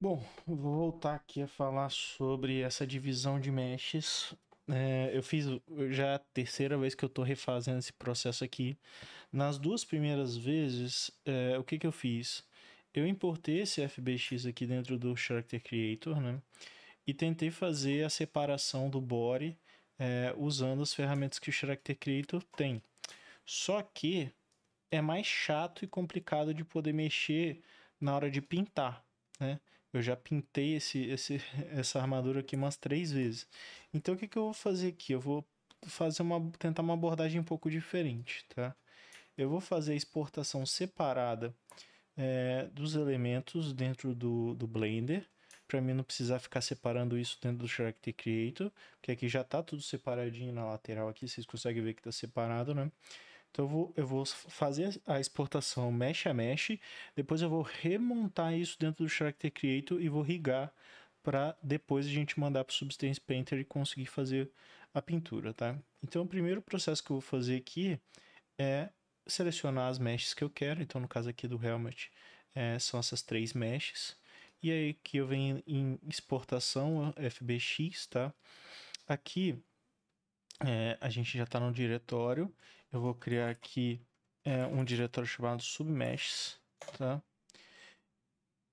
Bom, vou voltar aqui a falar sobre essa divisão de meshes. É, eu fiz já é a terceira vez que eu estou refazendo esse processo aqui. Nas duas primeiras vezes, é, o que, que eu fiz? Eu importei esse FBX aqui dentro do Character Creator, né? E tentei fazer a separação do body é, usando as ferramentas que o Character Creator tem. Só que é mais chato e complicado de poder mexer na hora de pintar, né? Eu já pintei esse, esse, essa armadura aqui umas três vezes. Então o que, que eu vou fazer aqui? Eu vou fazer uma, tentar uma abordagem um pouco diferente, tá? Eu vou fazer a exportação separada é, dos elementos dentro do, do Blender, para mim não precisar ficar separando isso dentro do Character Creator, porque aqui já está tudo separadinho na lateral aqui, vocês conseguem ver que está separado, né? Então eu vou, eu vou fazer a exportação mesh a mesh, depois eu vou remontar isso dentro do Character Creator e vou rigar para depois a gente mandar para o Substance Painter e conseguir fazer a pintura, tá? Então o primeiro processo que eu vou fazer aqui é selecionar as meshes que eu quero, então no caso aqui do Helmet é, são essas três meshes, e aí que eu venho em exportação FBX, tá? Aqui é, a gente já está no diretório eu vou criar aqui é, um diretório chamado submeshes, tá?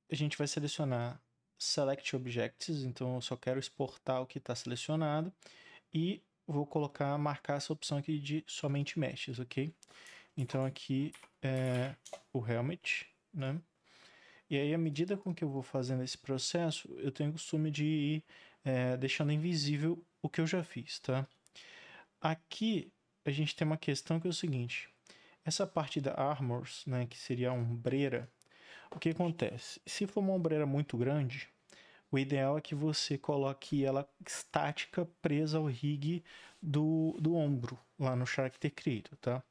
A gente vai selecionar select objects, então eu só quero exportar o que está selecionado e vou colocar, marcar essa opção aqui de somente meshes, ok? Então aqui é o helmet, né? E aí, à medida com que eu vou fazendo esse processo, eu tenho o costume de ir é, deixando invisível o que eu já fiz, tá? Aqui a gente tem uma questão que é o seguinte: essa parte da armors, né, que seria a ombreira, o que acontece? Se for uma ombreira muito grande, o ideal é que você coloque ela estática presa ao rig do, do ombro, lá no character creator, tá?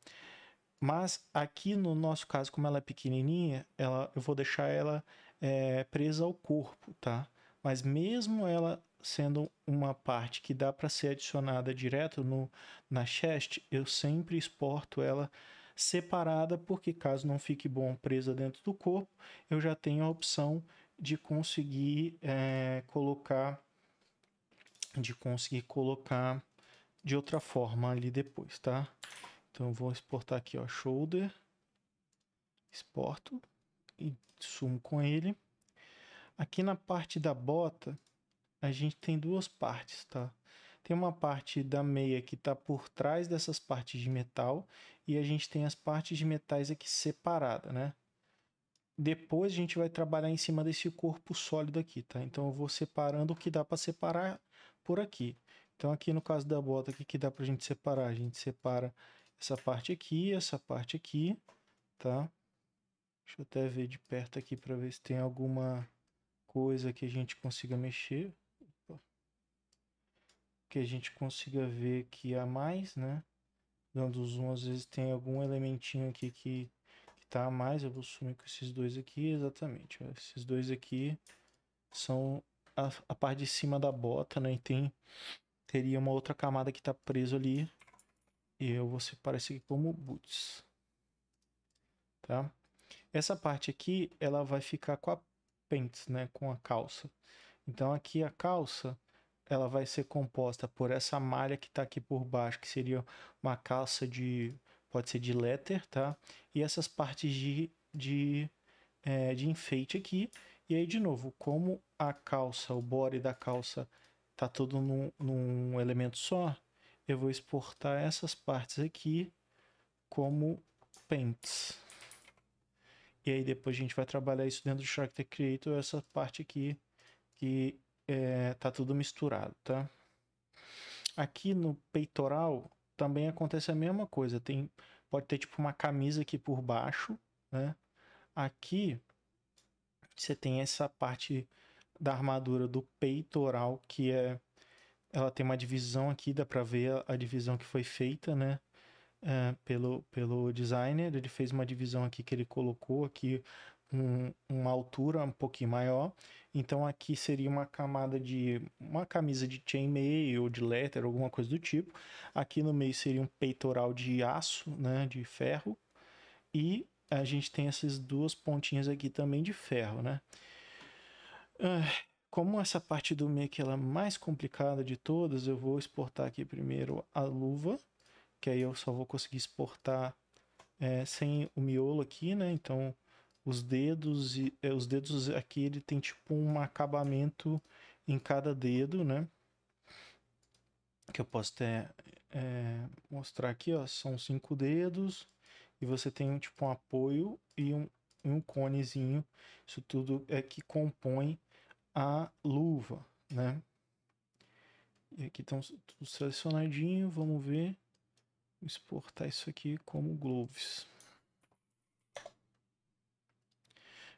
Mas aqui no nosso caso, como ela é pequenininha, ela, eu vou deixar ela é, presa ao corpo, tá? Mas mesmo ela sendo uma parte que dá para ser adicionada direto no, na chest, eu sempre exporto ela separada, porque caso não fique bom presa dentro do corpo, eu já tenho a opção de conseguir é, colocar de conseguir colocar de outra forma ali depois, tá? Então vou exportar aqui, ó, shoulder, exporto e sumo com ele. Aqui na parte da bota, a gente tem duas partes, tá? Tem uma parte da meia que está por trás dessas partes de metal e a gente tem as partes de metais aqui separada, né? Depois a gente vai trabalhar em cima desse corpo sólido aqui, tá? Então eu vou separando o que dá para separar por aqui. Então aqui no caso da bota, o que dá para a gente separar? A gente separa essa parte aqui, essa parte aqui, tá? Deixa eu até ver de perto aqui para ver se tem alguma coisa que a gente consiga mexer que a gente consiga ver que a mais, né? Dando zoom, às vezes tem algum elementinho aqui que, que tá a mais. Eu vou sumir com esses dois aqui, exatamente. Esses dois aqui são a, a parte de cima da bota, né? E tem, teria uma outra camada que tá presa ali. E eu vou separar isso aqui como boots. Tá? Essa parte aqui, ela vai ficar com a pants, né? Com a calça. Então aqui a calça ela vai ser composta por essa malha que está aqui por baixo, que seria uma calça de, pode ser de letter, tá? E essas partes de, de, é, de enfeite aqui. E aí, de novo, como a calça, o body da calça tá todo num, num elemento só, eu vou exportar essas partes aqui como paints. E aí depois a gente vai trabalhar isso dentro do Character Creator, essa parte aqui que é, tá tudo misturado, tá? Aqui no peitoral também acontece a mesma coisa. Tem, pode ter tipo uma camisa aqui por baixo, né? Aqui você tem essa parte da armadura do peitoral que é ela tem uma divisão aqui, dá para ver a, a, divisão que foi feita, né? É, pelo, pelo designer, ele fez uma divisão aqui que ele colocou aqui um, uma altura um pouquinho maior. Então aqui seria uma camada de uma camisa de chainmail ou de letter, alguma coisa do tipo. Aqui no meio seria um peitoral de aço, né, de ferro. E a gente tem essas duas pontinhas aqui também de ferro, né? Ah, como essa parte do make ela é mais complicada de todas, eu vou exportar aqui primeiro a luva, que aí eu só vou conseguir exportar é, sem o miolo aqui, né? Então os dedos e é, os dedos aqui ele tem tipo um acabamento em cada dedo, né? Que eu posso até é, mostrar aqui, ó, são cinco dedos e você tem tipo um apoio e um, um conezinho. Isso tudo é que compõe a luva, né? E aqui estão tá tudo selecionadinho, vamos ver exportar isso aqui como gloves.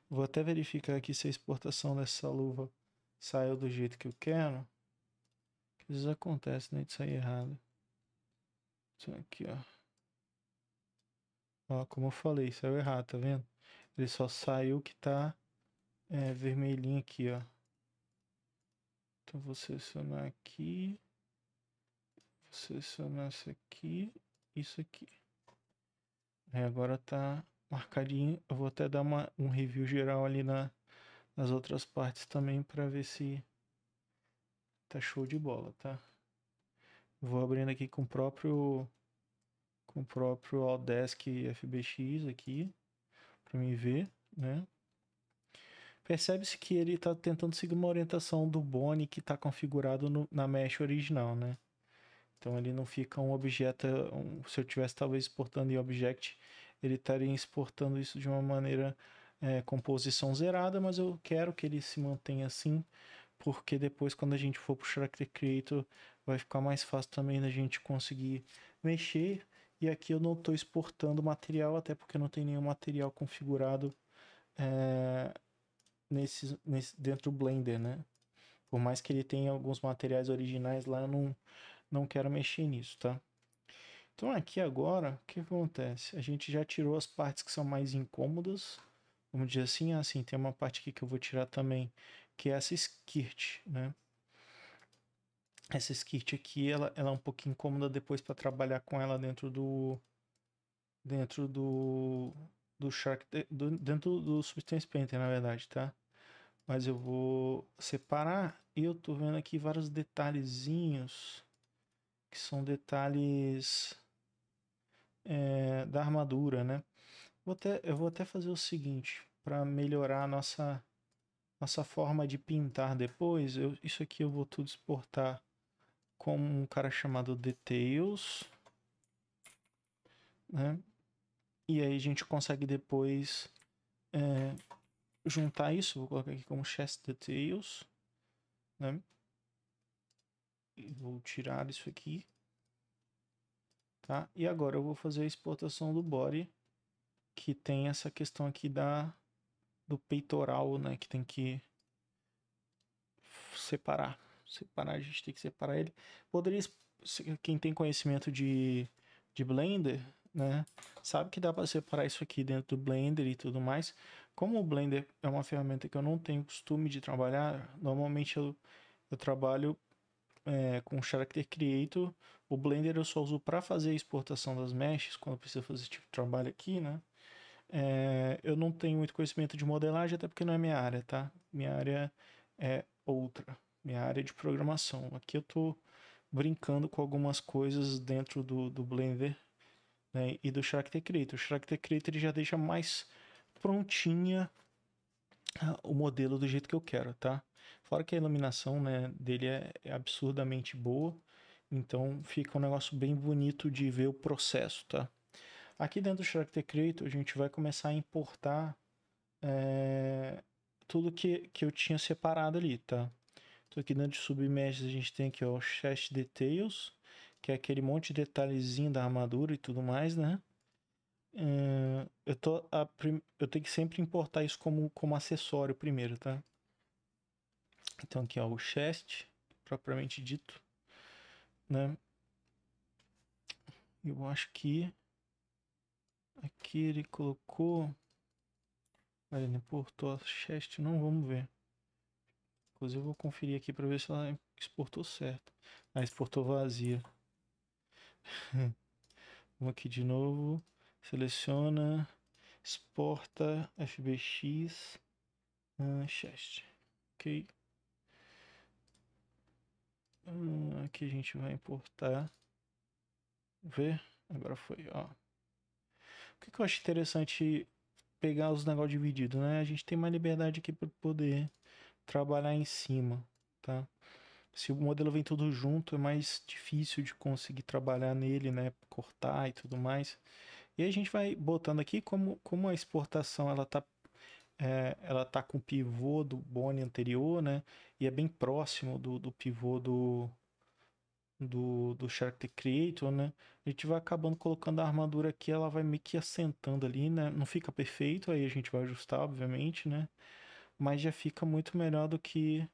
Vou até verificar aqui se a exportação dessa luva saiu do jeito que eu quero. Que às vezes acontece, né? De sair errado. Isso aqui, ó. Ó, como eu falei, saiu errado, tá vendo? Ele só saiu que tá é, vermelhinho aqui, ó. Então vou selecionar aqui. Vou selecionar isso aqui. Isso aqui. Aí agora tá marcadinho. Eu vou até dar uma, um review geral ali na, nas outras partes também para ver se tá show de bola, tá? Vou abrindo aqui com o próprio com o próprio Autodesk FBX aqui para me ver, né? Percebe-se que ele está tentando seguir uma orientação do Boni que está configurado no, na mesh original, né? Então ele não fica um objeto, um, se eu tivesse talvez exportando em Object, ele estaria exportando isso de uma maneira é, composição zerada, mas eu quero que ele se mantenha assim, porque depois quando a gente for para o Character Creator vai ficar mais fácil também da gente conseguir mexer. E aqui eu não estou exportando material, até porque não tem nenhum material configurado é, nesse, nesse, dentro do Blender, né? Por mais que ele tenha alguns materiais originais lá, eu não, não quero mexer nisso, tá? Então aqui agora, o que acontece? A gente já tirou as partes que são mais incômodas, vamos dizer assim, assim, tem uma parte aqui que eu vou tirar também, que é essa skirt, né? Essa skirt aqui, ela, ela é um pouquinho incômoda depois para trabalhar com ela dentro do dentro do do Shark do, dentro do Substance Painter, na verdade, tá? Mas eu vou separar e eu tô vendo aqui vários detalhezinhos que são detalhes é, da armadura, né? Vou até, eu vou até fazer o seguinte, para melhorar a nossa, nossa forma de pintar depois, eu, isso aqui eu vou tudo exportar como um cara chamado Details, né? E aí a gente consegue depois é, juntar isso, vou colocar aqui como Chest Details, né? E vou tirar isso aqui. Tá? E agora eu vou fazer a exportação do body, que tem essa questão aqui da, do peitoral, né? Que tem que separar. Separar, a gente tem que separar ele. Poderia, quem tem conhecimento de, de Blender, né? Sabe que dá para separar isso aqui dentro do Blender e tudo mais. Como o Blender é uma ferramenta que eu não tenho costume de trabalhar, normalmente eu, eu trabalho é, com Character Creator, o Blender eu só uso para fazer a exportação das meshes, quando precisa preciso fazer esse tipo de trabalho aqui, né? É, eu não tenho muito conhecimento de modelagem, até porque não é minha área, tá? Minha área é outra, minha área é de programação. Aqui eu tô brincando com algumas coisas dentro do, do Blender né, e do Character Creator. O Character Creator ele já deixa mais prontinha ah, o modelo do jeito que eu quero, tá? Fora que a iluminação né, dele é, é absurdamente boa. Então fica um negócio bem bonito de ver o processo, tá? Aqui dentro do Character Creator a gente vai começar a importar é, tudo que, que eu tinha separado ali, tá? Então aqui dentro de Submerges a gente tem aqui ó, o Chest Details, que é aquele monte de detalhezinho da armadura e tudo mais, né? É, eu, tô a, eu tenho que sempre importar isso como, como acessório primeiro, tá? Então aqui ó, o chest, propriamente dito, né? Eu acho que aqui ele colocou, olha, ele importou a chest, não vamos ver. Inclusive eu vou conferir aqui para ver se ela exportou certo. Ah, exportou vazia. Vamos aqui de novo. Seleciona. Exporta FBX. Uh, ah, chest. Ok. Ah, aqui a gente vai importar. Ver? Agora foi, ó. O que, que eu acho interessante pegar os negócios divididos, né? A gente tem mais liberdade aqui para poder trabalhar em cima, tá? Se o modelo vem tudo junto, é mais difícil de conseguir trabalhar nele, né? Cortar e tudo mais. E a gente vai botando aqui, como, como a exportação ela tá é, ela tá com o pivô do bone anterior, né? E é bem próximo do, do pivô do, do, do Shark the Creator, né? A gente vai acabando colocando a armadura aqui, ela vai meio que assentando ali, né? Não fica perfeito, aí a gente vai ajustar, obviamente, né? Mas já fica muito melhor do que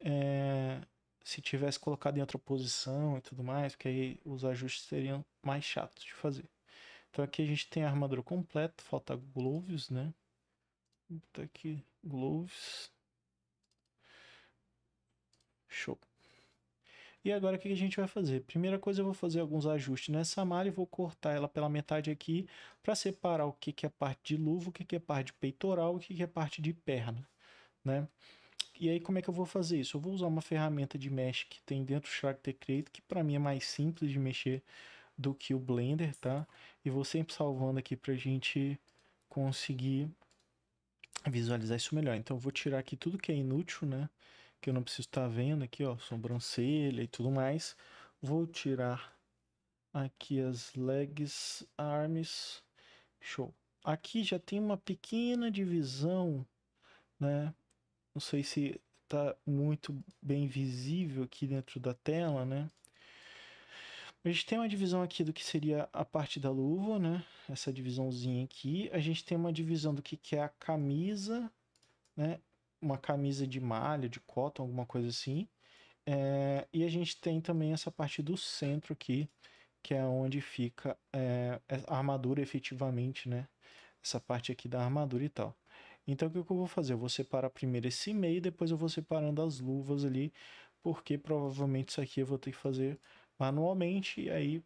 é, se tivesse colocado em outra posição e tudo mais, porque aí os ajustes seriam mais chatos de fazer. Então aqui a gente tem a armadura completa, falta gloves, né? Tá aqui, gloves. Show. E agora o que a gente vai fazer? Primeira coisa eu vou fazer alguns ajustes nessa malha e vou cortar ela pela metade aqui para separar o que, que é parte de luva, o que, que é parte de peitoral, o que, que é parte de perna, né? E aí como é que eu vou fazer isso? Eu vou usar uma ferramenta de mesh que tem dentro do Character Create, que para mim é mais simples de mexer do que o Blender, tá? E vou sempre salvando aqui pra gente conseguir visualizar isso melhor. Então eu vou tirar aqui tudo que é inútil, né? Que eu não preciso estar tá vendo aqui, ó, sobrancelha e tudo mais. Vou tirar aqui as legs, arms, show. Aqui já tem uma pequena divisão, né? Não sei se tá muito bem visível aqui dentro da tela, né? A gente tem uma divisão aqui do que seria a parte da luva, né? Essa divisãozinha aqui. A gente tem uma divisão do que, é a camisa, né? Uma camisa de malha, de cotton, alguma coisa assim. É... E a gente tem também essa parte do centro aqui, que é onde fica é... é a armadura efetivamente, né? Essa parte aqui da armadura e tal. Então, o que eu vou fazer? Eu vou separar primeiro esse meio, depois eu vou separando as luvas ali, porque provavelmente isso aqui eu vou ter que fazer manualmente. E aí,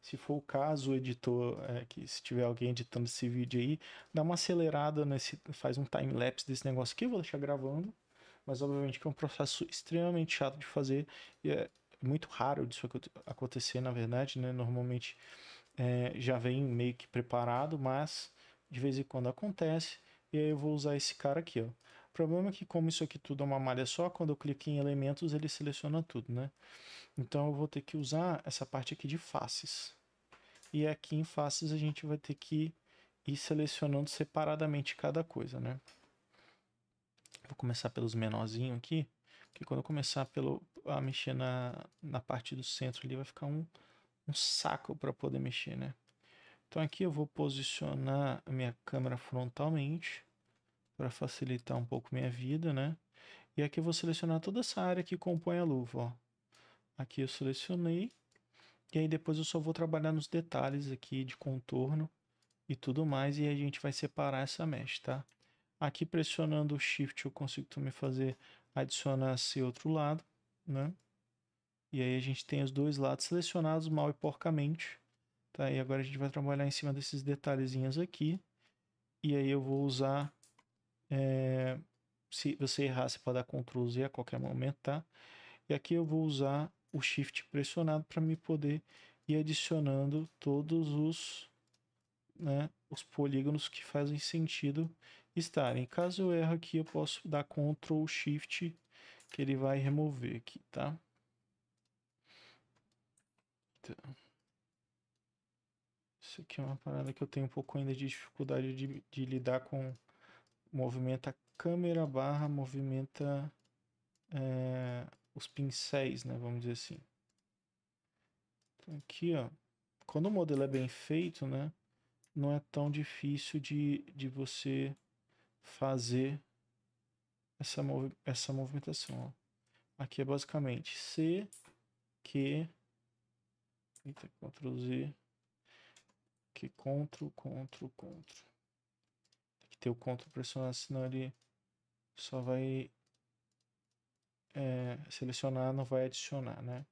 se for o caso, o editor, é, que se tiver alguém editando esse vídeo aí, dá uma acelerada nesse, faz um time lapse desse negócio aqui, eu vou deixar gravando. Mas obviamente que é um processo extremamente chato de fazer e é muito raro disso acontecer, na verdade, né? Normalmente é, já vem meio que preparado, mas de vez em quando acontece. E aí eu vou usar esse cara aqui, ó. O problema é que como isso aqui tudo é uma malha só, quando eu clico em elementos ele seleciona tudo, né? Então eu vou ter que usar essa parte aqui de faces. E aqui em faces a gente vai ter que ir selecionando separadamente cada coisa, né? Vou começar pelos menorzinhos aqui, porque quando eu começar pelo, a mexer na, na parte do centro ali vai ficar um, um saco para poder mexer, né? Então aqui eu vou posicionar a minha câmera frontalmente para facilitar um pouco minha vida, né? E aqui eu vou selecionar toda essa área que compõe a luva, ó. Aqui eu selecionei. E aí depois eu só vou trabalhar nos detalhes aqui de contorno e tudo mais. E a gente vai separar essa mesh, tá? Aqui pressionando o Shift eu consigo também fazer adicionar esse outro lado, né? E aí a gente tem os dois lados selecionados mal e porcamente. Tá? E agora a gente vai trabalhar em cima desses detalhezinhos aqui. E aí eu vou usar... É... Se você errar, você pode dar Ctrl Z a qualquer momento, tá? E aqui eu vou usar o shift pressionado para me poder ir adicionando todos os, né, os polígonos que fazem sentido estarem. Caso eu erro aqui, eu posso dar Ctrl Shift que ele vai remover aqui, tá? Então, isso aqui é uma parada que eu tenho um pouco ainda de dificuldade de, de lidar com movimenta câmera barra movimenta é, os pincéis, né? Vamos dizer assim. Então, aqui, ó. Quando o modelo é bem feito, né? Não é tão difícil de, de você fazer essa, movi essa movimentação. Ó. Aqui é basicamente C, Q, eita, Ctrl Z, que Ctrl, Ctrl, Ctrl. Tem que ter o Ctrl pressionado, senão ele só vai é, selecionar não vai adicionar, né?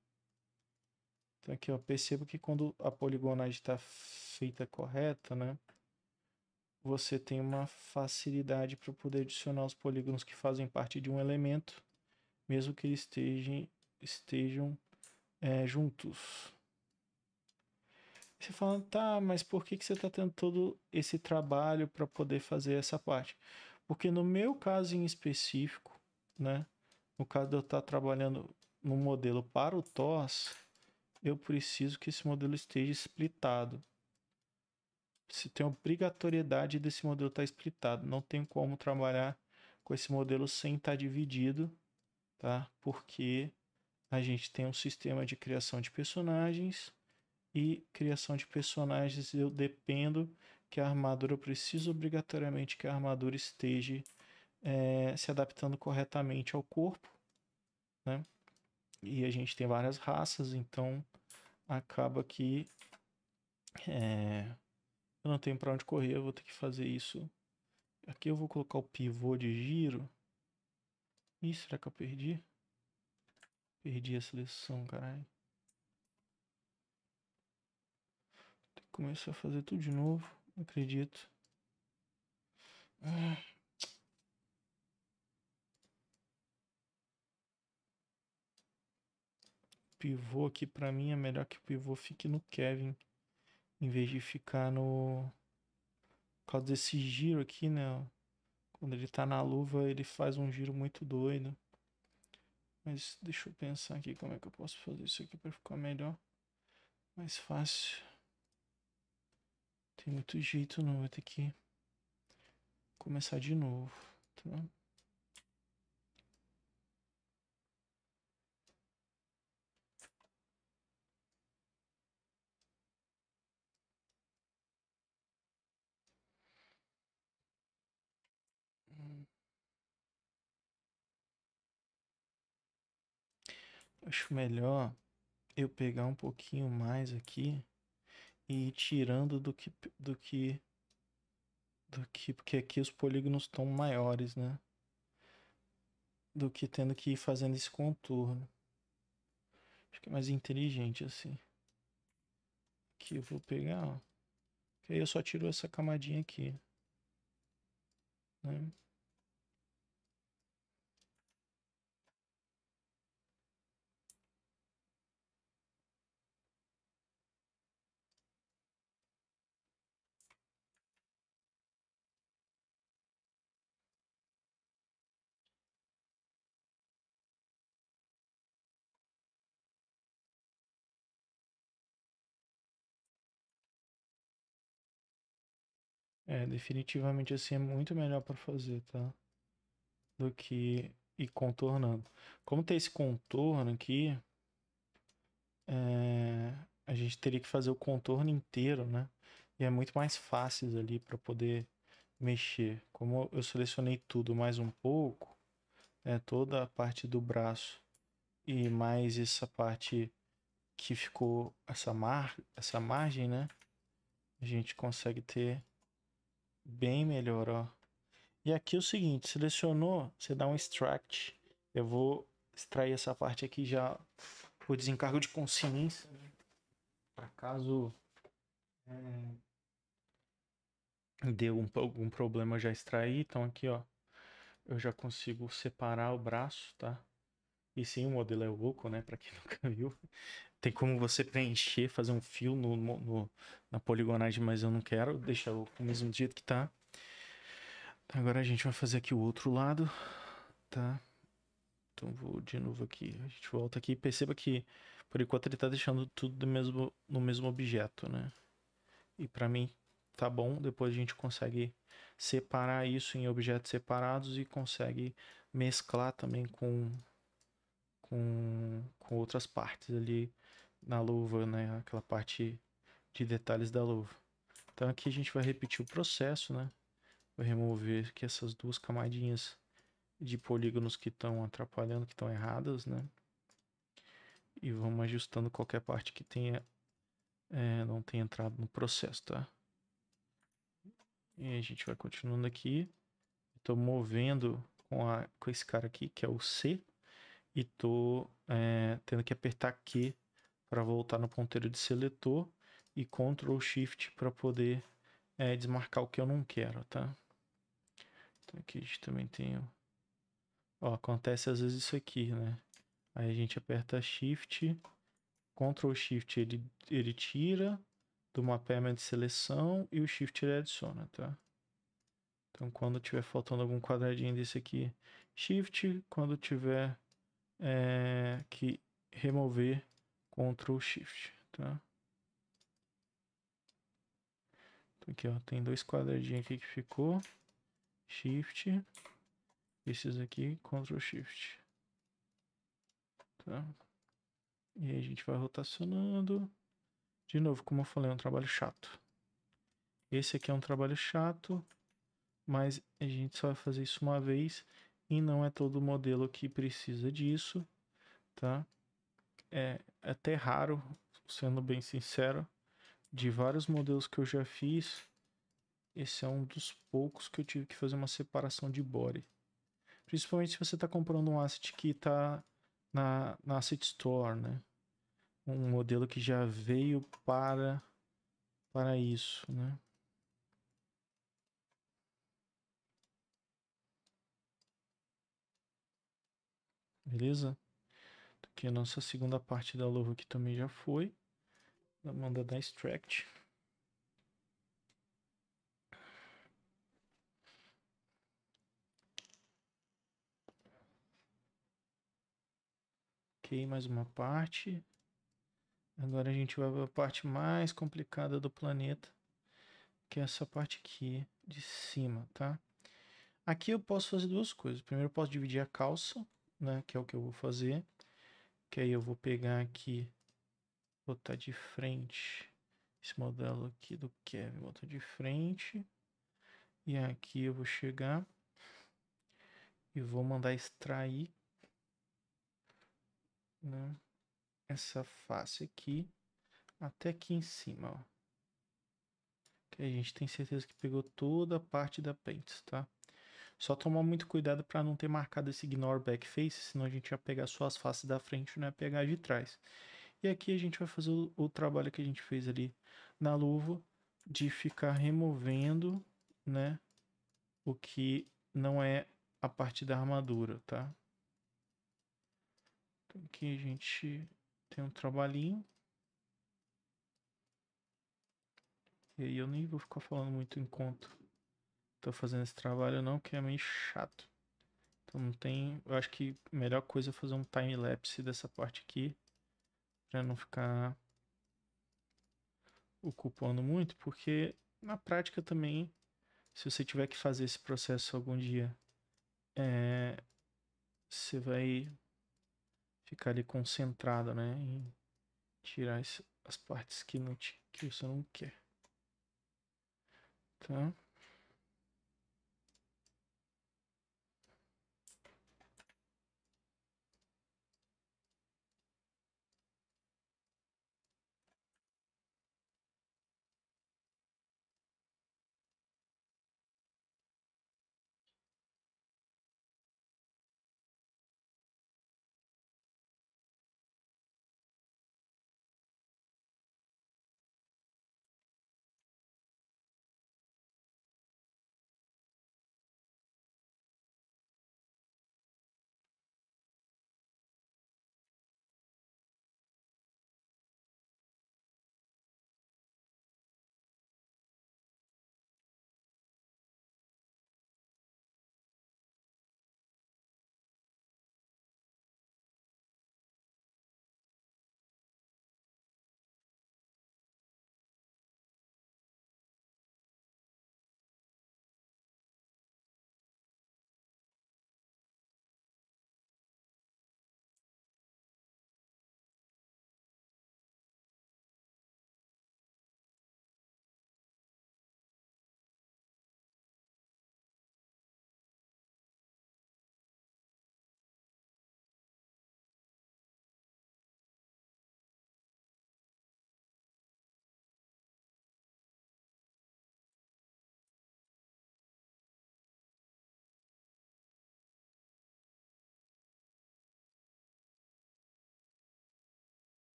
Então aqui, ó, perceba que quando a poligonagem está feita correta, né? Você tem uma facilidade para poder adicionar os polígonos que fazem parte de um elemento, mesmo que eles estejam, estejam é, juntos. Você fala, tá, mas por que, que você está tendo todo esse trabalho para poder fazer essa parte? Porque no meu caso em específico, né? No caso de eu estar tá trabalhando no modelo para o TOS, eu preciso que esse modelo esteja splitado. Se tem obrigatoriedade desse modelo estar tá splitado, não tem como trabalhar com esse modelo sem estar tá dividido, tá? Porque a gente tem um sistema de criação de personagens e criação de personagens eu dependo que a armadura eu preciso obrigatoriamente que a armadura esteja é, se adaptando corretamente ao corpo, né? E a gente tem várias raças, então acaba que é, eu não tenho para onde correr, eu vou ter que fazer isso. Aqui eu vou colocar o pivô de giro. Ih, será que eu perdi? Perdi a seleção, caralho. Tem que começar a fazer tudo de novo, acredito. Ah. pivô aqui para mim é melhor que o pivô fique no Kevin em vez de ficar no por causa desse giro aqui, né? Quando ele tá na luva, ele faz um giro muito doido. Mas deixa eu pensar aqui como é que eu posso fazer isso aqui para ficar melhor, mais fácil. Tem muito jeito não, vai ter que começar de novo, tá? Acho melhor eu pegar um pouquinho mais aqui e ir tirando do que do que do que porque aqui os polígonos estão maiores, né? Do que tendo que ir fazendo esse contorno. Acho que é mais inteligente assim. Aqui eu vou pegar, ó. Que aí eu só tiro essa camadinha aqui, né? É, definitivamente assim é muito melhor para fazer, tá? Do que ir contornando. Como tem esse contorno aqui, é... a gente teria que fazer o contorno inteiro, né? E é muito mais fácil ali para poder mexer. Como eu selecionei tudo mais um pouco, né, toda a parte do braço e mais essa parte que ficou essa, mar, essa margem, né? A gente consegue ter Bem melhor, ó. E aqui é o seguinte, selecionou, você dá um extract. Eu vou extrair essa parte aqui já por desencargo de consciência, né? Para caso é, um, algum problema já extrair. Então aqui, ó, eu já consigo separar o braço, tá? E sim, o modelo é oco, né? Para quem nunca viu. Tem como você preencher, fazer um fio no, no, na poligonagem, mas eu não quero. deixar o mesmo jeito que tá. Agora a gente vai fazer aqui o outro lado, tá? Então vou de novo aqui. A gente volta aqui. Perceba que por enquanto ele tá deixando tudo mesmo, no mesmo objeto, né? E para mim tá bom. Depois a gente consegue separar isso em objetos separados e consegue mesclar também com com, com outras partes ali na luva, né? Aquela parte de detalhes da luva. Então aqui a gente vai repetir o processo, né? vou remover aqui essas duas camadinhas de polígonos que estão atrapalhando, que estão erradas, né? E vamos ajustando qualquer parte que tenha é, não tenha entrado no processo, tá? E a gente vai continuando aqui. Estou movendo com, a, com esse cara aqui, que é o C e tô é, tendo que apertar Q para voltar no ponteiro de seletor e Ctrl Shift para poder é, desmarcar o que eu não quero, tá? Então aqui a gente também tem... Ó, acontece às vezes isso aqui, né? Aí a gente aperta Shift, Ctrl Shift ele, ele tira do mapeamento de seleção e o Shift ele adiciona, tá? Então quando tiver faltando algum quadradinho desse aqui, Shift, quando tiver é, que remover Ctrl Shift, tá? Então aqui, ó, tem dois quadradinhos aqui que ficou. Shift. Esses aqui, Ctrl Shift. Tá? E aí a gente vai rotacionando. De novo, como eu falei, é um trabalho chato. Esse aqui é um trabalho chato, mas a gente só vai fazer isso uma vez e não é todo modelo que precisa disso, tá? É, é até raro, sendo bem sincero, de vários modelos que eu já fiz, esse é um dos poucos que eu tive que fazer uma separação de body. Principalmente se você está comprando um asset que está na, na Asset Store, né? Um modelo que já veio para, para isso, né? Beleza? Aqui a nossa segunda parte da luva aqui também já foi. Manda dar extract. Ok, mais uma parte. Agora a gente vai para a parte mais complicada do planeta, que é essa parte aqui de cima, tá? Aqui eu posso fazer duas coisas. Primeiro eu posso dividir a calça né? Que é o que eu vou fazer. Que aí eu vou pegar aqui, botar de frente esse modelo aqui do Kevin, botar de frente. E aqui eu vou chegar e vou mandar extrair né, essa face aqui até aqui em cima, ó. Que a gente tem certeza que pegou toda a parte da pente, tá? Só tomar muito cuidado para não ter marcado esse ignore back face, senão a gente ia pegar só as faces da frente, não ia pegar de trás. E aqui a gente vai fazer o, o trabalho que a gente fez ali na luva, de ficar removendo, né, o que não é a parte da armadura, tá? Então aqui a gente tem um trabalhinho. E aí eu nem vou ficar falando muito enquanto tô fazendo esse trabalho não, que é meio chato. Então não tem. Eu acho que a melhor coisa é fazer um time lapse dessa parte aqui. Pra não ficar ocupando muito, porque na prática também, se você tiver que fazer esse processo algum dia, é, você vai ficar ali concentrado, né, em tirar as, as partes que, não, que você não quer, tá?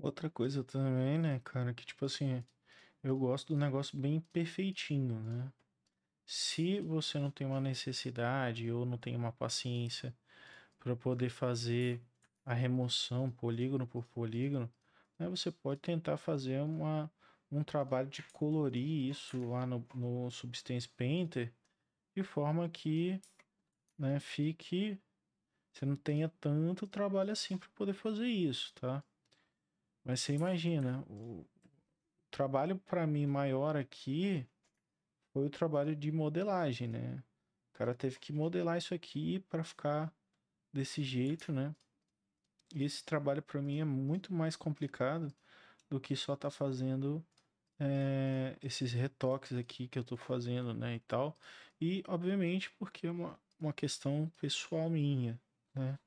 Outra coisa também, né, cara, que tipo assim, eu gosto do negócio bem perfeitinho, né? Se você não tem uma necessidade ou não tem uma paciência para poder fazer a remoção polígono por polígono, né, você pode tentar fazer uma, um trabalho de colorir isso lá no, no Substance Painter de forma que né, fique. Você não tenha tanto trabalho assim para poder fazer isso, tá? Mas você imagina, o trabalho para mim maior aqui foi o trabalho de modelagem, né? O cara teve que modelar isso aqui para ficar desse jeito, né? E esse trabalho para mim é muito mais complicado do que só tá fazendo é, esses retoques aqui que eu tô fazendo, né, e tal. E obviamente porque é uma, uma questão pessoal minha, né?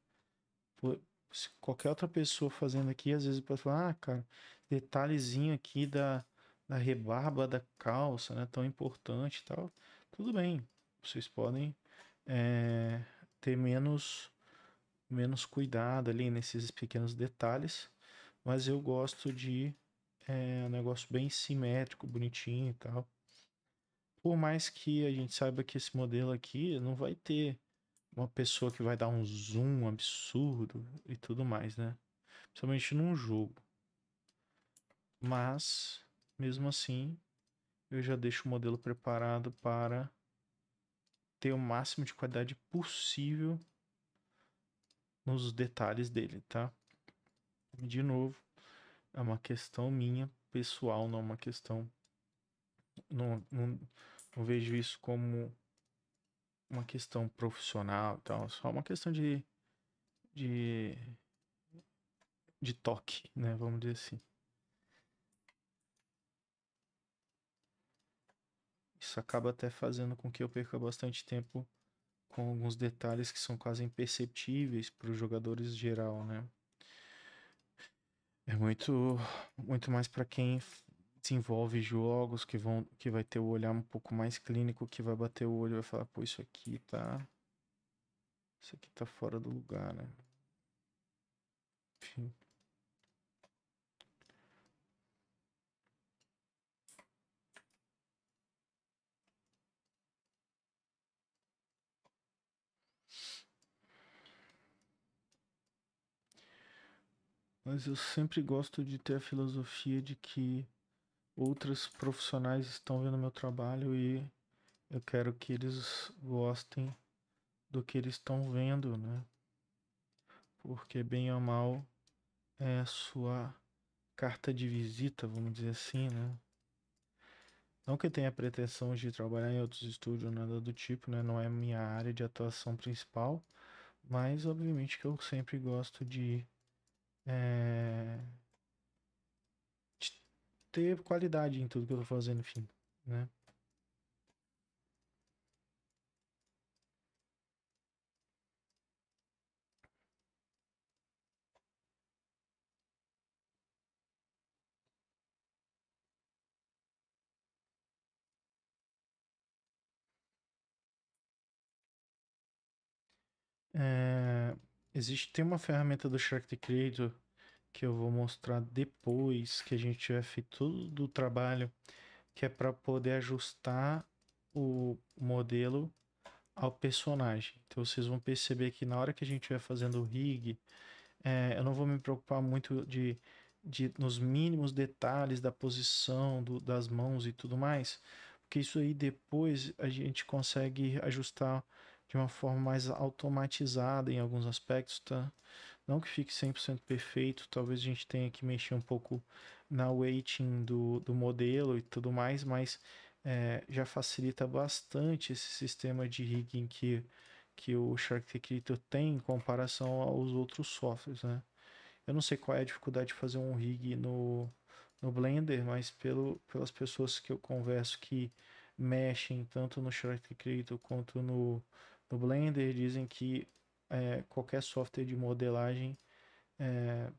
Por, se qualquer outra pessoa fazendo aqui, às vezes pode falar, ah, cara, detalhezinho aqui da, da rebarba da calça, né? Tão importante e tal. Tudo bem, vocês podem é, ter menos, menos cuidado ali nesses pequenos detalhes, mas eu gosto de é, um negócio bem simétrico, bonitinho e tal. Por mais que a gente saiba que esse modelo aqui não vai ter uma pessoa que vai dar um zoom absurdo e tudo mais, né? Principalmente num jogo. Mas, mesmo assim, eu já deixo o modelo preparado para ter o máximo de qualidade possível nos detalhes dele, tá? De novo, é uma questão minha, pessoal, não é uma questão. Não, não, não vejo isso como uma questão profissional e tal, só uma questão de, de, de toque, né? Vamos dizer assim. Isso acaba até fazendo com que eu perca bastante tempo com alguns detalhes que são quase imperceptíveis para os jogadores geral, né? É muito, muito mais para quem desenvolve jogos que vão que vai ter o olhar um pouco mais clínico, que vai bater o olho e vai falar, pô, isso aqui tá isso aqui tá fora do lugar, né? Enfim. Mas eu sempre gosto de ter a filosofia de que outros profissionais estão vendo meu trabalho e eu quero que eles gostem do que eles estão vendo, né? Porque bem ou mal é a sua carta de visita, vamos dizer assim, né? Não que eu tenha pretensão de trabalhar em outros estúdios, nada do tipo, né? Não é minha área de atuação principal, mas obviamente que eu sempre gosto de é, ter qualidade em tudo que eu tô fazendo, enfim, né? É, existe tem uma ferramenta do Shark Creator que eu vou mostrar depois que a gente tiver feito todo o trabalho, que é para poder ajustar o modelo ao personagem. Então vocês vão perceber que na hora que a gente vai fazendo o rig, é, eu não vou me preocupar muito de, de nos mínimos detalhes da posição do, das mãos e tudo mais, porque isso aí depois a gente consegue ajustar de uma forma mais automatizada em alguns aspectos, tá? Não que fique 100% perfeito, talvez a gente tenha que mexer um pouco na weighting do, do modelo e tudo mais, mas é, já facilita bastante esse sistema de rigging que, que o SharkTechito tem em comparação aos outros softwares, né? Eu não sei qual é a dificuldade de fazer um rig no, no Blender, mas pelo, pelas pessoas que eu converso que mexem tanto no Shark Creator quanto no, no Blender, dizem que é, qualquer software de modelagem, é,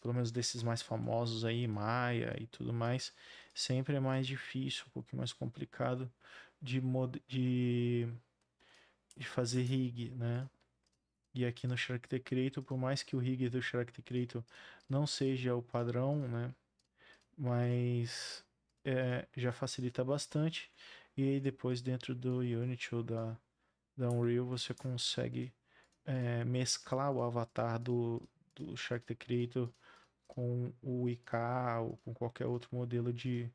pelo menos desses mais famosos aí, Maya e tudo mais, sempre é mais difícil, um pouquinho mais complicado de, de, de fazer rig, né? E aqui no Shark Tech Creator, por mais que o rig do Shark Tech Creator não seja o padrão, né? Mas é, já facilita bastante. E aí depois dentro do Unity ou da, da Unreal você consegue é, mesclar o avatar do, do Shark the Creator com o IK ou com qualquer outro modelo de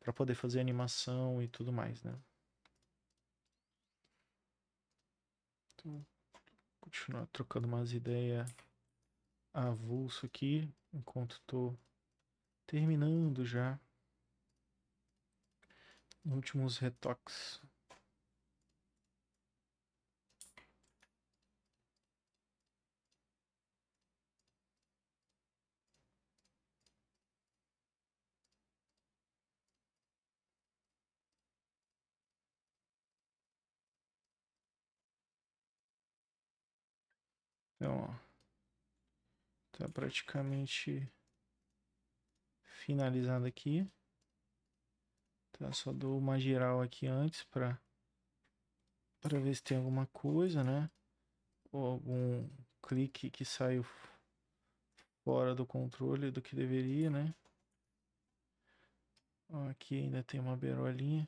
para poder fazer animação e tudo mais, né? Então, continuar trocando umas ideias avulso aqui enquanto tô terminando já últimos retoques Então, ó. Tá praticamente finalizado aqui. Tá, só dou uma geral aqui antes para para ver se tem alguma coisa, né? Ou algum clique que saiu fora do controle do que deveria, né? Ó, aqui ainda tem uma berolinha.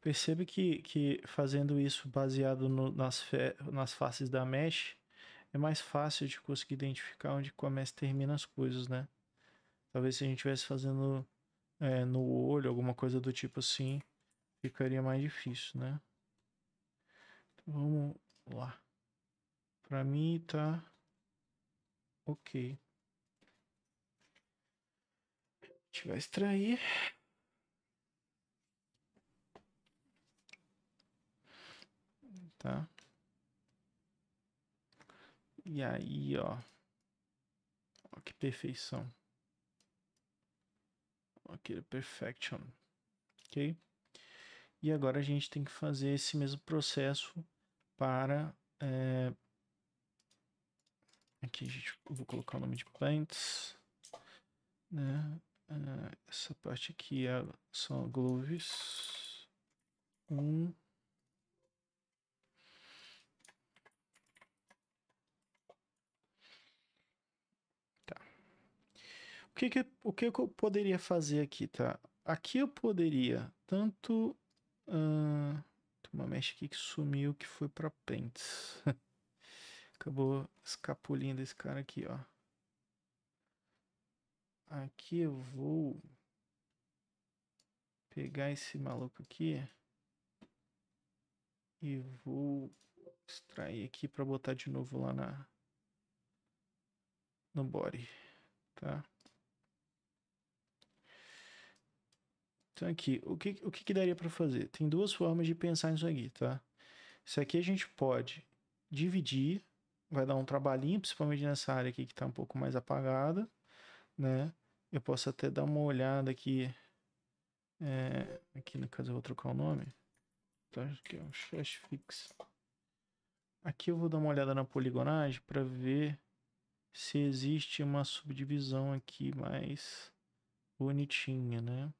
percebe que, que fazendo isso baseado no, nas, fe, nas faces da mesh, é mais fácil de conseguir identificar onde começa e termina as coisas, né? Talvez se a gente estivesse fazendo é, no olho, alguma coisa do tipo assim, ficaria mais difícil, né? Então, vamos lá. Pra mim tá ok. A gente vai extrair. tá? E aí, ó. ó que perfeição. Aquele perfection, ok? E agora a gente tem que fazer esse mesmo processo para... É... Aqui, gente, eu vou colocar o nome de plants, né? Eh, essa parte aqui é, são gloves. Um... que, que, o que, que eu poderia fazer aqui, tá? Aqui eu poderia tanto... Uh, tem uma mecha aqui que sumiu, que foi para pentes. Acabou escapulindo esse cara aqui, ó. Aqui eu vou pegar esse maluco aqui e vou extrair aqui para botar de novo lá na no body, tá? Então aqui, o que, o que, que daria para fazer? Tem duas formas de pensar nisso aqui, tá? Isso aqui a gente pode dividir, vai dar um trabalhinho, principalmente nessa área aqui que está um pouco mais apagada, né? Eu posso até dar uma olhada aqui, é, aqui no caso eu vou trocar o nome, tá? Aqui é um slash fix. Aqui eu vou dar uma olhada na poligonagem para ver se existe uma subdivisão aqui mais bonitinha, né?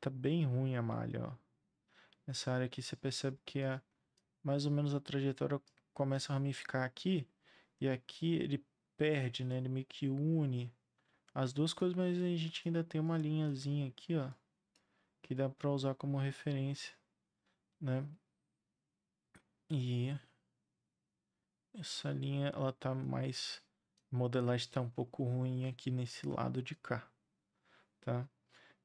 tá bem ruim a malha, ó. Nessa área aqui você percebe que é mais ou menos a trajetória começa a ramificar aqui e aqui ele perde, né? Ele meio que une as duas coisas, mas a gente ainda tem uma linhazinha aqui, ó, que dá para usar como referência, né? E essa linha ela tá mais a modelagem tá um pouco ruim aqui nesse lado de cá, tá?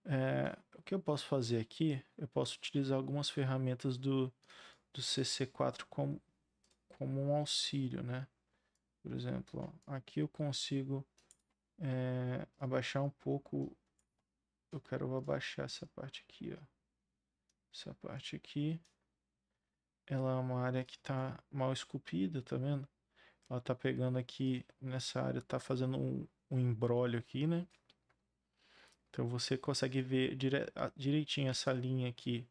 É, que eu posso fazer aqui? Eu posso utilizar algumas ferramentas do, do CC4 como, como um auxílio, né? Por exemplo, ó, aqui eu consigo é, abaixar um pouco. Eu quero abaixar essa parte aqui, ó. Essa parte aqui, ela é uma área que tá mal esculpida, tá vendo? Ela tá pegando aqui nessa área, tá fazendo um, um embrólio aqui, né? Então você consegue ver dire... direitinho essa linha aqui.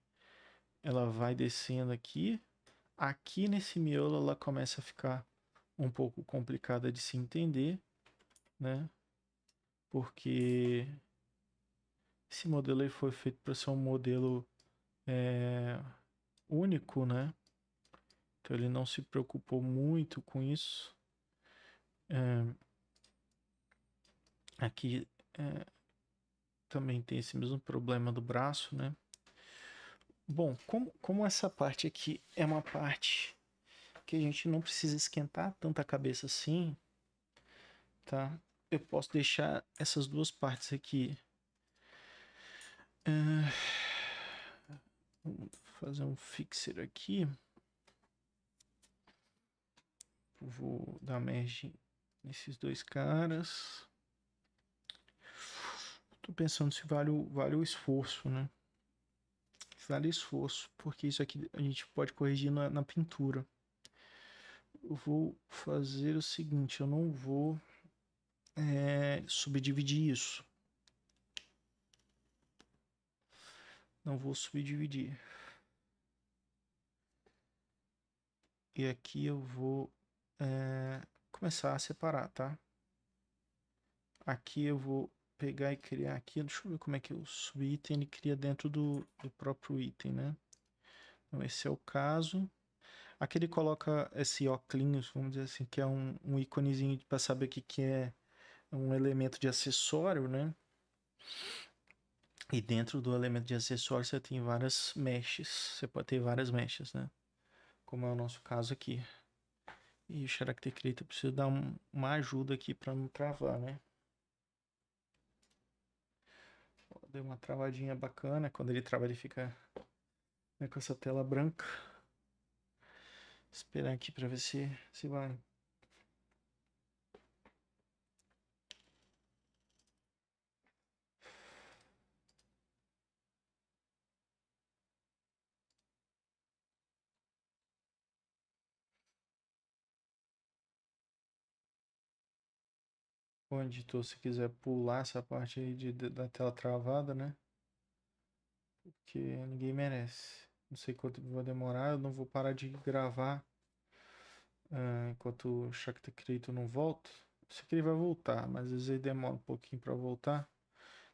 Ela vai descendo aqui. Aqui nesse miolo ela começa a ficar um pouco complicada de se entender, né? Porque esse modelo foi feito para ser um modelo é, único, né? Então ele não se preocupou muito com isso. É, aqui é, também tem esse mesmo problema do braço, né? Bom, como, como essa parte aqui é uma parte que a gente não precisa esquentar tanta cabeça assim, tá? Eu posso deixar essas duas partes aqui. Uh, ah, vou fazer um fixer aqui. Vou dar merge nesses dois caras tô pensando se vale o, vale o esforço, né? Se vale o esforço, porque isso aqui a gente pode corrigir na, na pintura. Eu vou fazer o seguinte, eu não vou é, subdividir isso. Não vou subdividir. E aqui eu vou é, começar a separar, tá? Aqui eu vou pegar e criar aqui. Deixa eu ver como é que o subitem ele cria dentro do, do próprio item, né? Então, esse é o caso. Aqui ele coloca esse óculos, vamos dizer assim, que é um, um íconezinho para saber o que, que é um elemento de acessório, né? E dentro do elemento de acessório você tem várias meshes, você pode ter várias mechas, né? Como é o nosso caso aqui. E o Character Creator precisa dar um, uma ajuda aqui para não travar, né? Deu uma travadinha bacana. Quando ele trava, ele fica né, com essa tela branca. Vou esperar aqui para ver se, se vai. Bom, editor, se quiser pular essa parte aí de, da tela travada, né? Porque ninguém merece. Não sei quanto vai demorar, eu não vou parar de gravar uh, enquanto o Shakta Creator não volta. Sei que ele vai voltar, mas às vezes ele demora um pouquinho para voltar.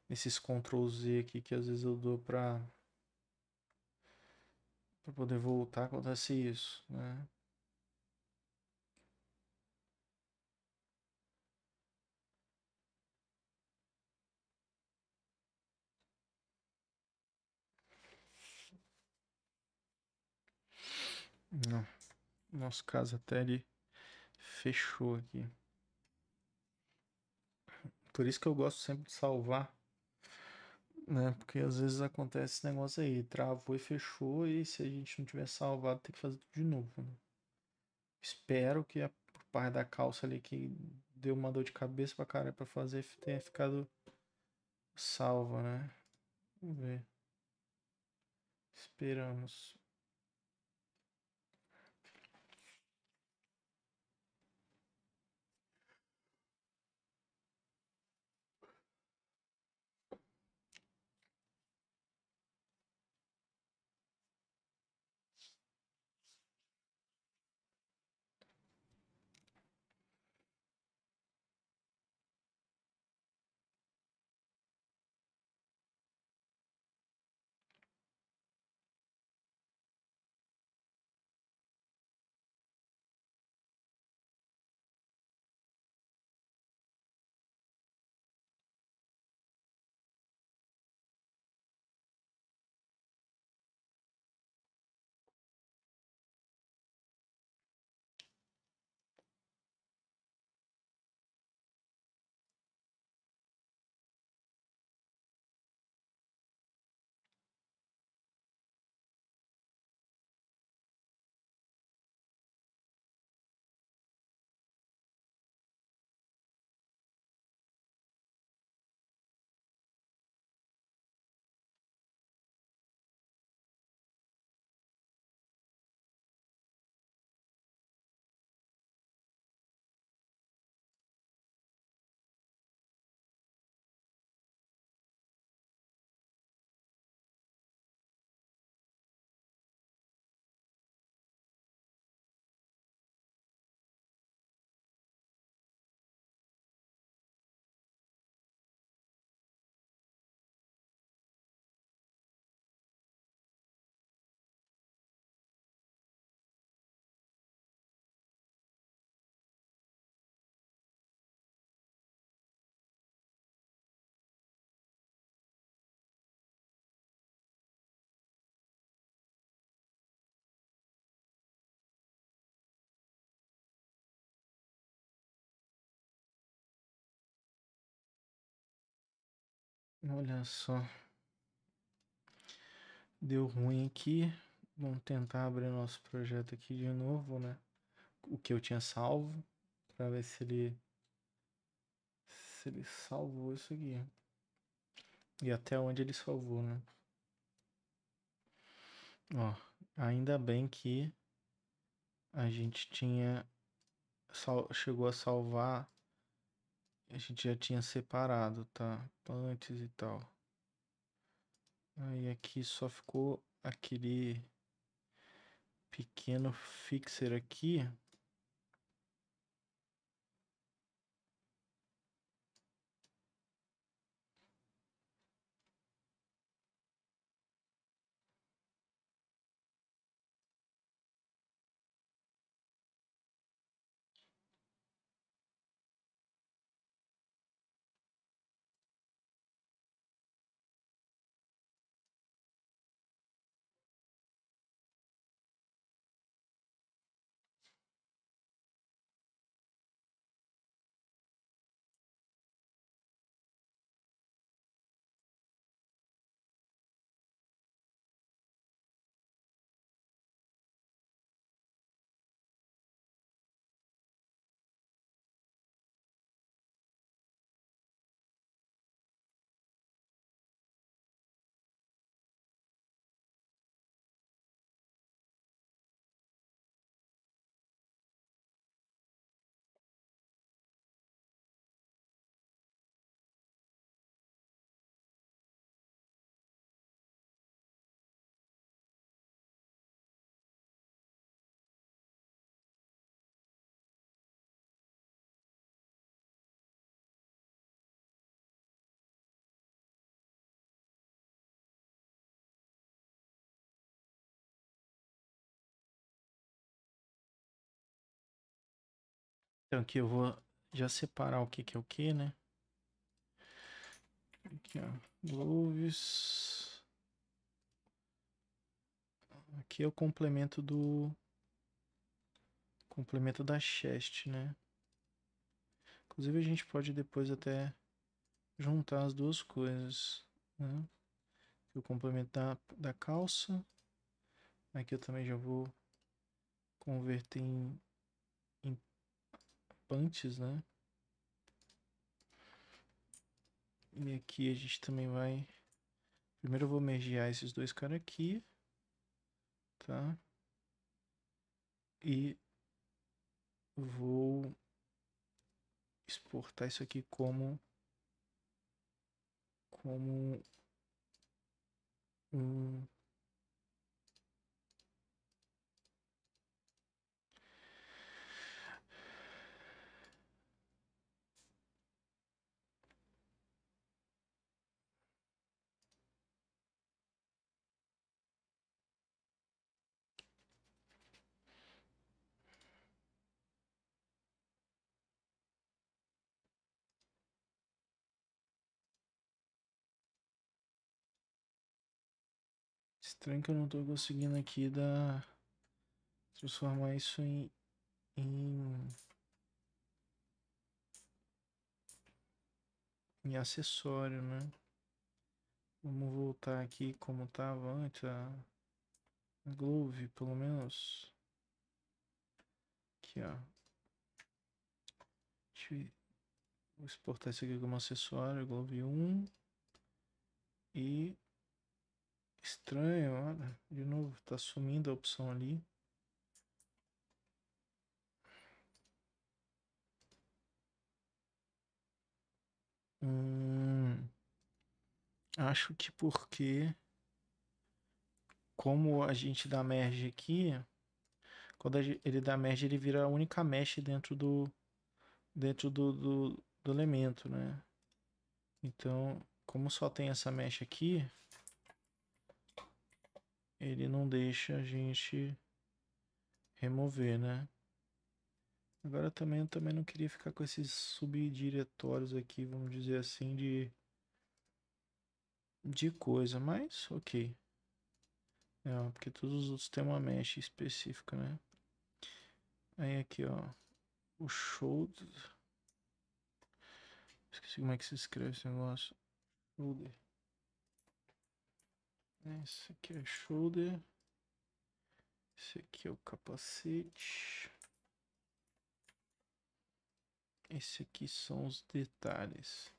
Nesses Ctrl Z aqui que às vezes eu dou para para poder voltar acontece isso, né? Não. Nosso caso até ele fechou aqui. Por isso que eu gosto sempre de salvar. Né? Porque às vezes acontece esse negócio aí, travou e fechou, e se a gente não tiver salvado, tem que fazer tudo de novo. Né? Espero que a parte da calça ali que deu uma dor de cabeça pra cara pra fazer tenha ficado salva, né? Vamos ver. Esperamos. Olha só. Deu ruim aqui. Vamos tentar abrir nosso projeto aqui de novo, né? O que eu tinha salvo. Pra ver se ele... Se ele salvou isso aqui. E até onde ele salvou, né? Ó, ainda bem que a gente tinha... Sal, chegou a salvar a gente já tinha separado, tá? Antes e tal. Aí aqui só ficou aquele pequeno fixer aqui Então aqui eu vou já separar o que, que é o que, né? Aqui, ó. gloves. Aqui é o complemento do... Complemento da chest, né? Inclusive a gente pode depois até juntar as duas coisas, né? o complemento da, da calça. Aqui eu também já vou converter em participantes, né? E aqui a gente também vai... Primeiro eu vou mergear esses dois caras aqui, tá? E vou exportar isso aqui como como um Estranho que eu não estou conseguindo aqui da transformar isso em, em em acessório, né? Vamos voltar aqui como estava antes a glove, pelo menos. Aqui, ó. Deixa eu... Vou exportar isso aqui como acessório, glove 1 e Estranho, olha. De novo, tá sumindo a opção ali. Hum, acho que porque como a gente dá merge aqui, quando ele dá merge, ele vira a única mesh dentro do dentro do, do, do elemento, né? Então, como só tem essa mesh aqui, ele não deixa a gente remover, né? Agora também eu também não queria ficar com esses subdiretórios aqui, vamos dizer assim, de de coisa, mas ok. É, porque todos os outros têm uma mesh específica, né? Aí aqui, ó, o shoulder. Esqueci como é que se escreve esse negócio. Shoulder. Né, esse aqui é shoulder. Esse aqui é o capacete. Esse aqui são os detalhes.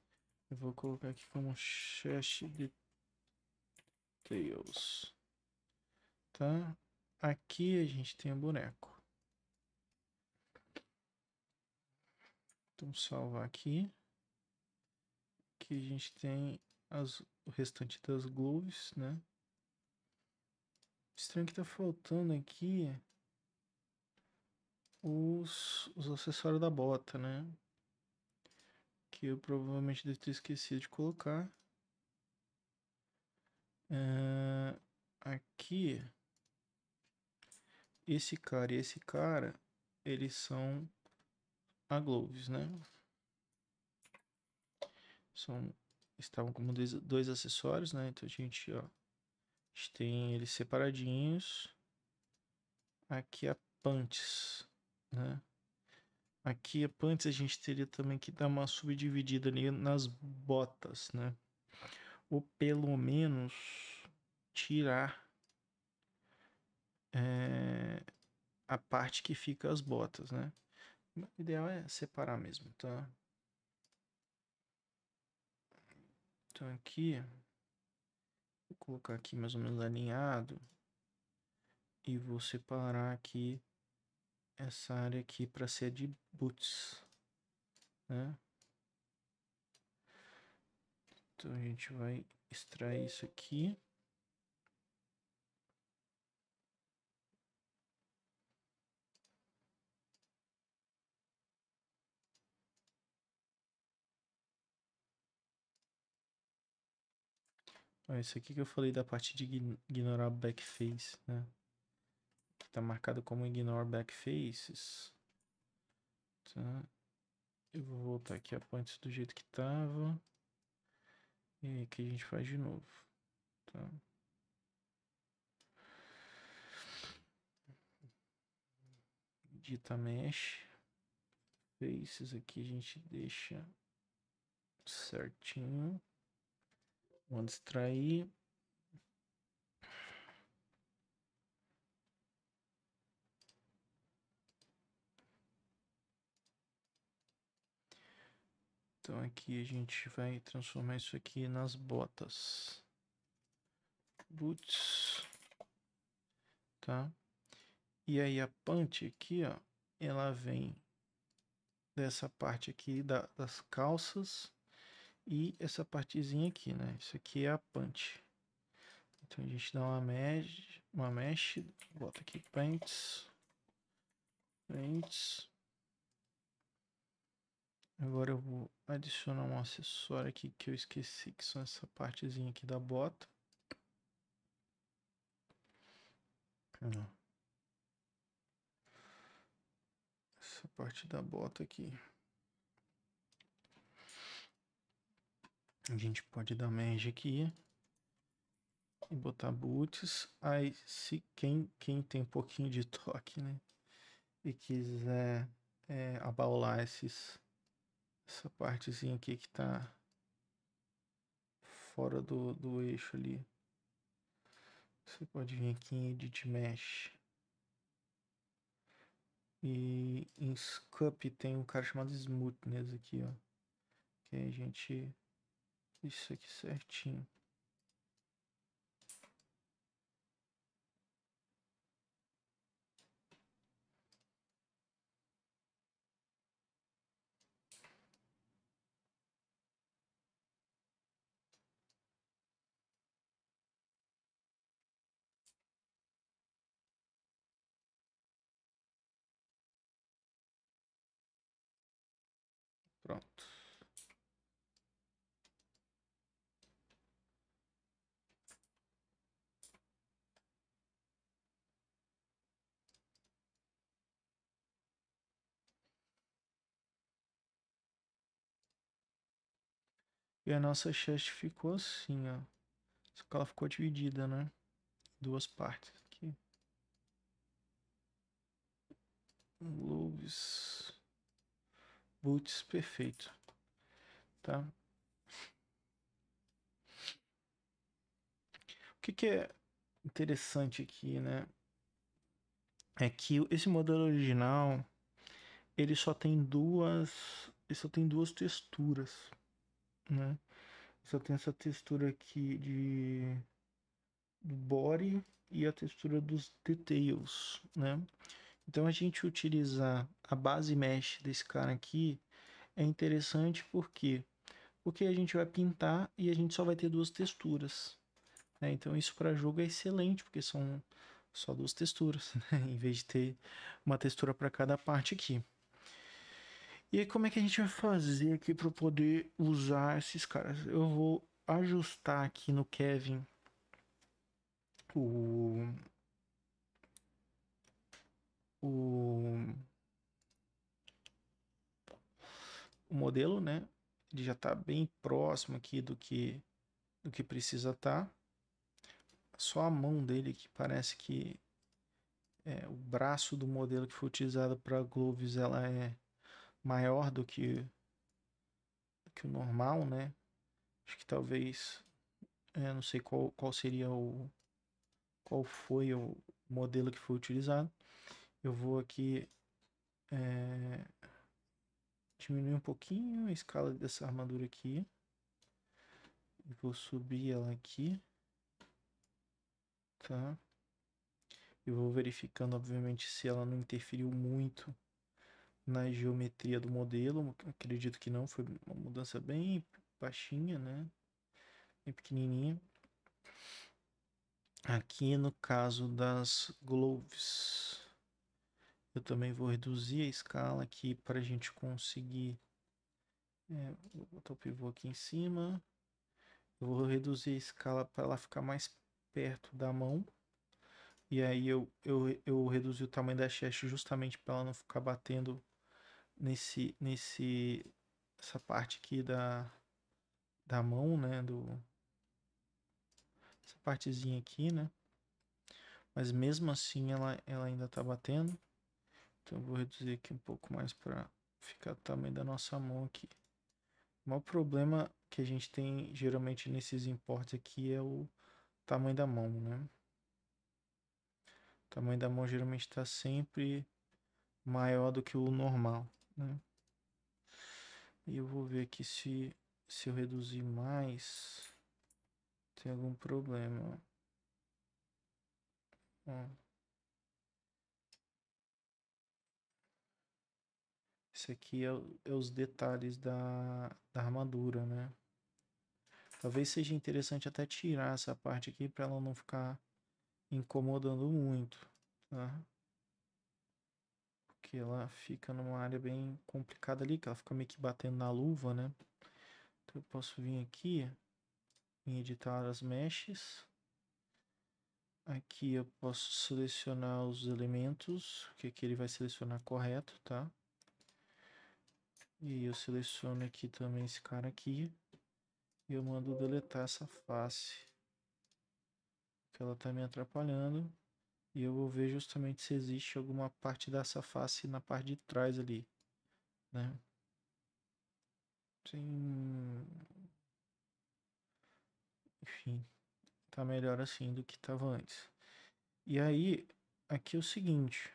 Eu vou colocar aqui como chest details. Tá? Aqui a gente tem o boneco. Então salvar aqui. Aqui a gente tem as, o restante das gloves, né? Estranho que tá faltando aqui os, os acessórios da bota, né? Que eu provavelmente devo ter esquecido de colocar. Uh, aqui, esse cara e esse cara, eles são a Gloves, né? São, estavam como dois, dois acessórios, né? Então a gente, ó, gente tem eles separadinhos. Aqui a é Pantes, né? Aqui a é Pantes a gente teria também que dar uma subdividida ali nas botas, né? Ou pelo menos tirar é, a parte que fica as botas, né? O ideal é separar mesmo, tá? Então aqui Vou colocar aqui mais ou menos alinhado. E vou separar aqui essa área aqui para ser de boots, né? Então a gente vai extrair isso aqui. Ah, isso aqui que eu falei da parte de ignorar backface, né? Tá marcado como ignore backfaces. Tá. Eu vou voltar aqui a ponte do jeito que tava. E aí, aqui a gente faz de novo. Tá. Dita mesh. Faces aqui a gente deixa certinho. Vou distrair. Então aqui a gente vai transformar isso aqui nas botas. Boots. Tá? E aí a punch aqui, ó, ela vem dessa parte aqui da, das calças e essa partezinha aqui, né? Isso aqui é a punch. Então a gente dá uma mesh, uma mesh bota aqui paints, paints. Agora eu vou adicionar um acessório aqui que eu esqueci, que são essa partezinha aqui da bota. Essa parte da bota aqui. A gente pode dar merge aqui e botar boots. Aí, se quem, quem tem um pouquinho de toque, né? E quiser é, abaular esses, essa partezinha aqui que tá fora do, do eixo ali. Você pode vir aqui em Edit Mesh. E em scope tem um cara chamado Smoothness aqui, ó. Que a gente isso aqui certinho. a nossa chest ficou assim, ó. Só que ela ficou dividida, né? Duas partes aqui. Lobes. Boots, perfeito. Tá? O que, que é interessante aqui, né? É que esse modelo original ele só tem duas, ele só tem duas texturas, né? Só tem essa textura aqui de do body e a textura dos details, né? Então a gente utilizar a base mesh desse cara aqui é interessante porque porque a gente vai pintar e a gente só vai ter duas texturas. Né? Então isso para jogo é excelente porque são só duas texturas, né? em vez de ter uma textura para cada parte aqui. E aí, como é que a gente vai fazer aqui para poder usar esses caras? Eu vou ajustar aqui no Kevin o o, o modelo, né? Ele já está bem próximo aqui do que do que precisa estar. Tá. Só a mão dele que parece que é, o braço do modelo que foi utilizado para Gloves ela é maior do que, do que o normal, né? Acho que talvez, é, não sei qual, qual seria o, qual foi o modelo que foi utilizado. Eu vou aqui é, diminuir um pouquinho a escala dessa armadura aqui. Vou subir ela aqui. Tá? E vou verificando, obviamente, se ela não interferiu muito na geometria do modelo. Acredito que não, foi uma mudança bem baixinha, né? Bem pequenininha. Aqui no caso das gloves, eu também vou reduzir a escala aqui para a gente conseguir. É, vou botar o pivô aqui em cima. Eu vou reduzir a escala para ela ficar mais perto da mão. E aí eu, eu, eu reduzi o tamanho da chest justamente para ela não ficar batendo nesse nesse essa parte aqui da da mão, né, do essa partezinha aqui, né? Mas mesmo assim ela ela ainda tá batendo. Então eu vou reduzir aqui um pouco mais para ficar o tamanho da nossa mão aqui. O maior problema que a gente tem geralmente nesses importes aqui é o tamanho da mão, né? O tamanho da mão geralmente está sempre maior do que o normal né? E eu vou ver aqui se, se eu reduzir mais, tem algum problema. Ó. Esse aqui é, é os detalhes da, da armadura, né? Talvez seja interessante até tirar essa parte aqui para ela não ficar incomodando muito, tá? que ela fica numa área bem complicada ali, que ela fica meio que batendo na luva, né? Então eu posso vir aqui em editar as meshes. Aqui eu posso selecionar os elementos, que aqui é ele vai selecionar correto, tá? E eu seleciono aqui também esse cara aqui. E eu mando deletar essa face. Que ela tá me atrapalhando. E eu vou ver justamente se existe alguma parte dessa face na parte de trás ali, né? Enfim, tá melhor assim do que tava antes. E aí, aqui é o seguinte.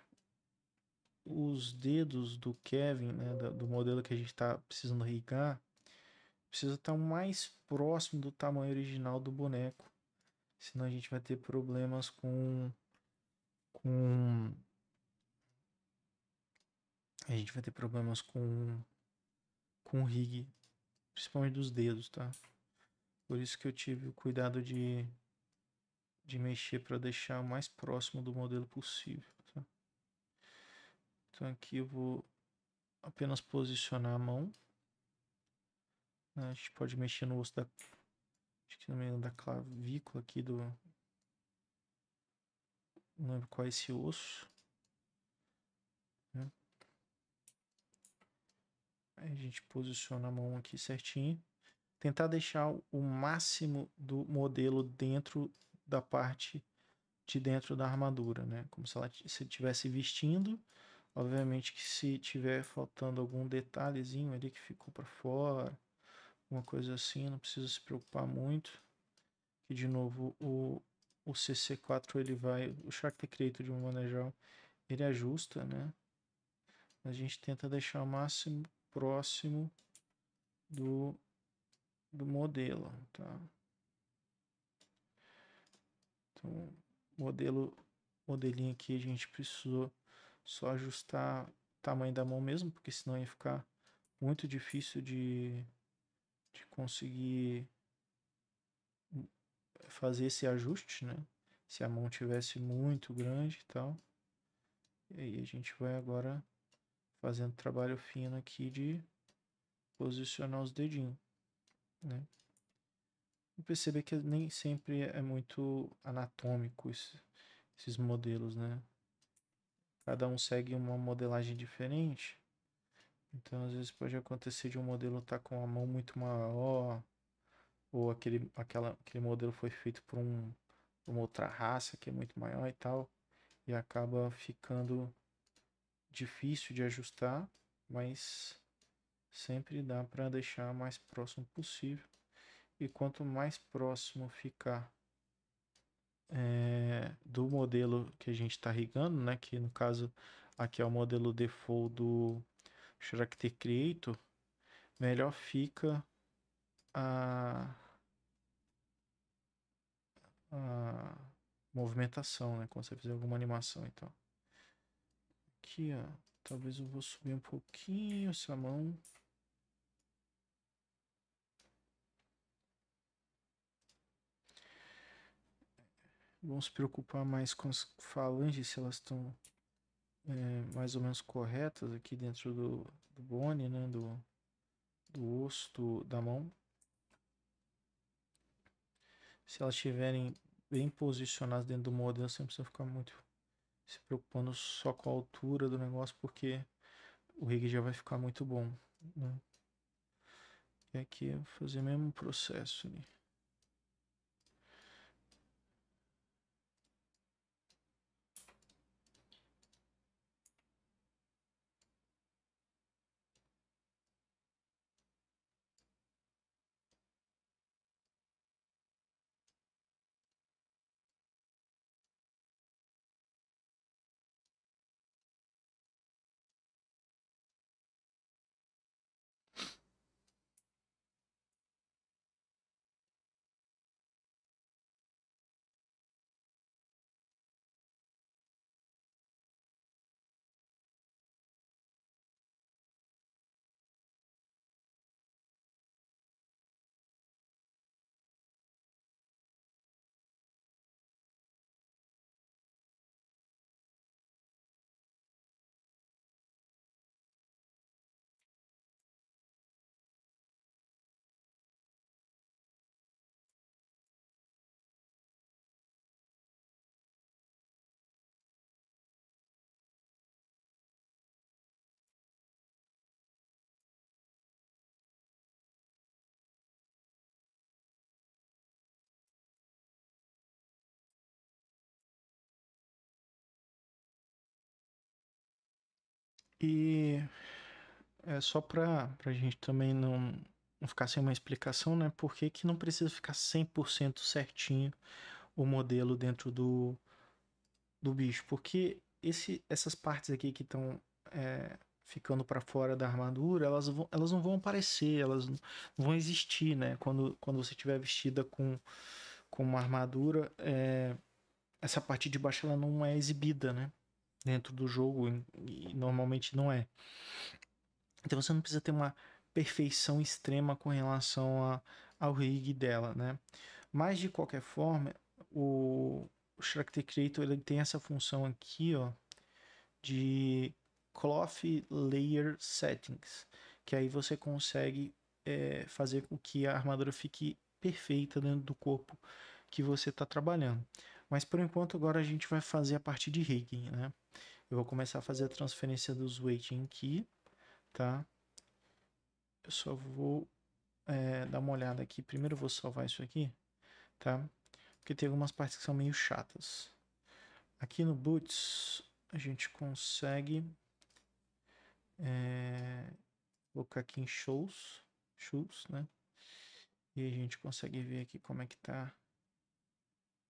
Os dedos do Kevin, né, do modelo que a gente está precisando rigar, precisa estar tá mais próximo do tamanho original do boneco. Senão a gente vai ter problemas com com. A gente vai ter problemas com. Com o rig. Principalmente dos dedos, tá? Por isso que eu tive o cuidado de. De mexer para deixar o mais próximo do modelo possível, tá? Então aqui eu vou apenas posicionar a mão. Né? A gente pode mexer no osso da, acho que da clavícula aqui do, não lembro qual é esse osso. Né? Aí a gente posiciona a mão aqui certinho. Tentar deixar o máximo do modelo dentro da parte de dentro da armadura, né? Como se ela estivesse vestindo. Obviamente que se tiver faltando algum detalhezinho ali que ficou para fora, alguma coisa assim, não precisa se preocupar muito. Que de novo o o CC4 ele vai, o Shark Creator de uma maneira geral, ele ajusta, né? A gente tenta deixar o máximo próximo do, do modelo, tá? Então, modelo, modelinho aqui a gente precisou só ajustar o tamanho da mão mesmo, porque senão ia ficar muito difícil de, de conseguir fazer esse ajuste, né? Se a mão tivesse muito grande e tal. E aí a gente vai agora fazendo trabalho fino aqui de posicionar os dedinhos, né? E perceber que nem sempre é muito anatômico esses modelos, né? Cada um segue uma modelagem diferente. Então, às vezes pode acontecer de um modelo estar tá com a mão muito maior, ou aquele, aquela, aquele modelo foi feito por um, uma outra raça que é muito maior e tal, e acaba ficando difícil de ajustar, mas sempre dá para deixar mais próximo possível. E quanto mais próximo ficar é, do modelo que a gente está rigando, né, que no caso aqui é o modelo default do Character Creator, melhor fica a a movimentação, né? Quando você fizer alguma animação então. Aqui, ó. Talvez eu vou subir um pouquinho essa mão. Vamos se preocupar mais com as falanges, se elas estão é, mais ou menos corretas aqui dentro do, do bone, né? Do, do osso do, da mão. Se elas estiverem bem posicionados dentro do modelo, você não precisa ficar muito se preocupando só com a altura do negócio, porque o rig já vai ficar muito bom. Né? E aqui eu vou fazer o mesmo processo. Né? E é só para a gente também não, não ficar sem uma explicação, né? Por que, que não precisa ficar 100% certinho o modelo dentro do, do bicho? Porque esse, essas partes aqui que estão é, ficando para fora da armadura, elas, vão, elas não vão aparecer, elas não vão existir, né? Quando, quando você estiver vestida com, com uma armadura, é, essa parte de baixo ela não é exibida, né? dentro do jogo e normalmente não é. Então você não precisa ter uma perfeição extrema com relação a, ao rig dela, né? Mas de qualquer forma, o, Character Creator ele tem essa função aqui, ó, de Cloth Layer Settings, que aí você consegue é, fazer com que a armadura fique perfeita dentro do corpo que você está trabalhando. Mas por enquanto agora a gente vai fazer a parte de rigging, né? Eu vou começar a fazer a transferência dos waiting key, tá? Eu só vou é, dar uma olhada aqui. Primeiro eu vou salvar isso aqui, tá? Porque tem algumas partes que são meio chatas. Aqui no Boots, a gente consegue é, colocar aqui em shows, shows, né? E a gente consegue ver aqui como é que tá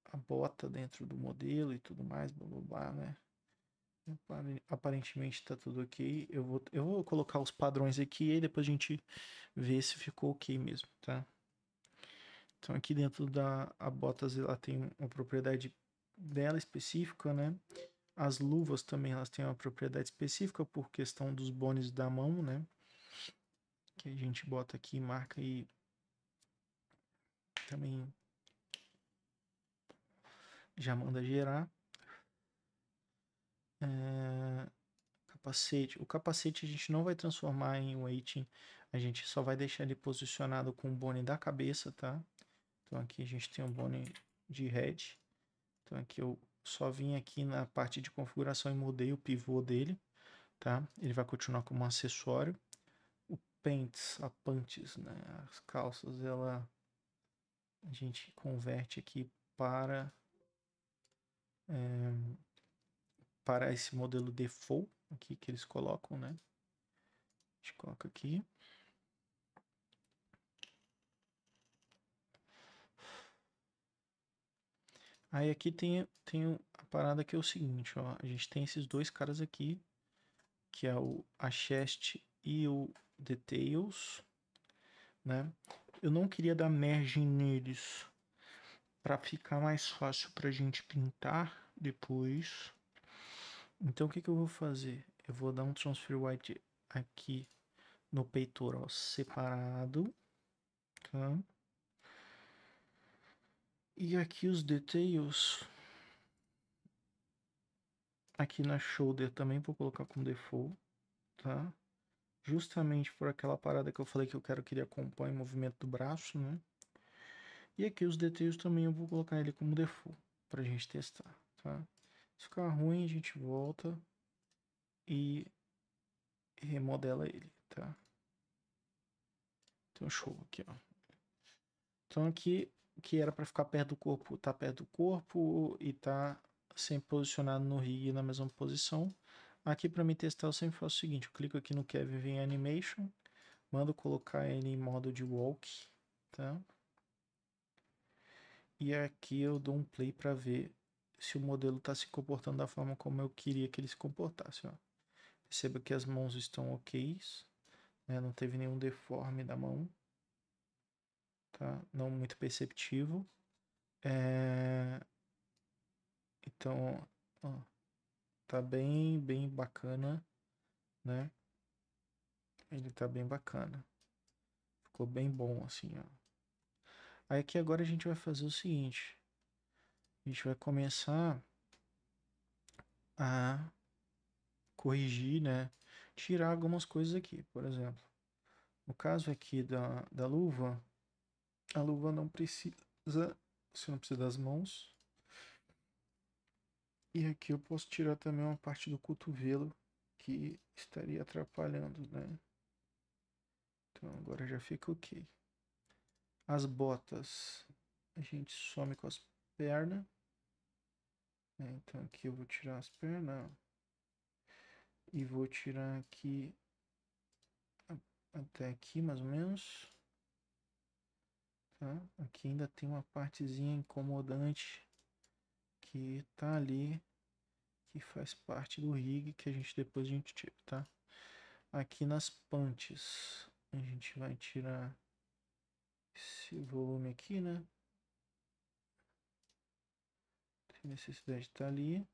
a bota dentro do modelo e tudo mais, blá blá blá, né? Aparentemente tá tudo ok. Eu vou, eu vou colocar os padrões aqui e depois a gente vê se ficou ok mesmo, tá? Então aqui dentro da a botas ela tem uma propriedade dela específica, né? As luvas também elas têm uma propriedade específica por questão dos bones da mão, né? Que a gente bota aqui, marca e também já manda gerar. É, capacete. O capacete a gente não vai transformar em weighting. A gente só vai deixar ele posicionado com o bone da cabeça, tá? Então aqui a gente tem um bone de head. Então aqui eu só vim aqui na parte de configuração e mudei o pivô dele, tá? Ele vai continuar como um acessório. O pants, a pants, né? As calças, ela... A gente converte aqui para... É, para esse modelo default aqui que eles colocam, né? A gente coloca aqui. Aí aqui tem, tem a parada que é o seguinte, ó, a gente tem esses dois caras aqui, que é o a chest e o details, né? Eu não queria dar merge neles para ficar mais fácil para a gente pintar depois. Então o que, que eu vou fazer? Eu vou dar um transfer white aqui no peitoral separado, tá? E aqui os details, aqui na shoulder também vou colocar como default, tá? Justamente por aquela parada que eu falei que eu quero que ele acompanhe o movimento do braço, né? E aqui os details também eu vou colocar ele como default, pra gente testar, tá? Se ficar ruim, a gente volta e remodela ele, tá? Tem um show aqui, ó. Então aqui, que era para ficar perto do corpo, tá perto do corpo e tá sempre posicionado no rig na mesma posição. Aqui para mim testar eu sempre faço o seguinte, eu clico aqui no Kevin vem Animation, mando colocar ele em modo de walk, tá? E aqui eu dou um play para ver se o modelo está se comportando da forma como eu queria que ele se comportasse. Ó. Perceba que as mãos estão ok, né? não teve nenhum deforme da mão, tá? não muito perceptivo. É... Então, ó, tá bem, bem bacana, né? Ele tá bem bacana. Ficou bem bom assim, ó. Aí aqui agora a gente vai fazer o seguinte a gente vai começar a corrigir, né? Tirar algumas coisas aqui, por exemplo. No caso aqui da, da luva, a luva não precisa, você não precisa das mãos. E aqui eu posso tirar também uma parte do cotovelo que estaria atrapalhando, né? Então agora já fica ok. As botas, a gente some com as pernas. Né? Então aqui eu vou tirar as pernas e vou tirar aqui até aqui mais ou menos. Tá? Aqui ainda tem uma partezinha incomodante que tá ali, que faz parte do rig que a gente depois a gente tira, tá? Aqui nas pantes a gente vai tirar esse volume aqui, né? necessidade está ali.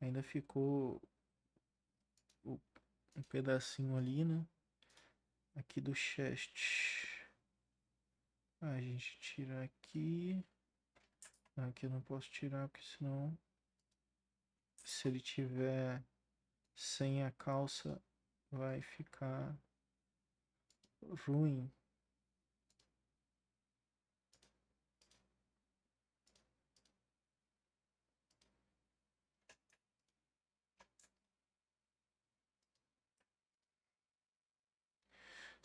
Ainda ficou um pedacinho ali, né? Aqui do chest. Ah, a gente tira aqui. Aqui eu não posso tirar, porque senão... Se ele tiver sem a calça, vai ficar ruim.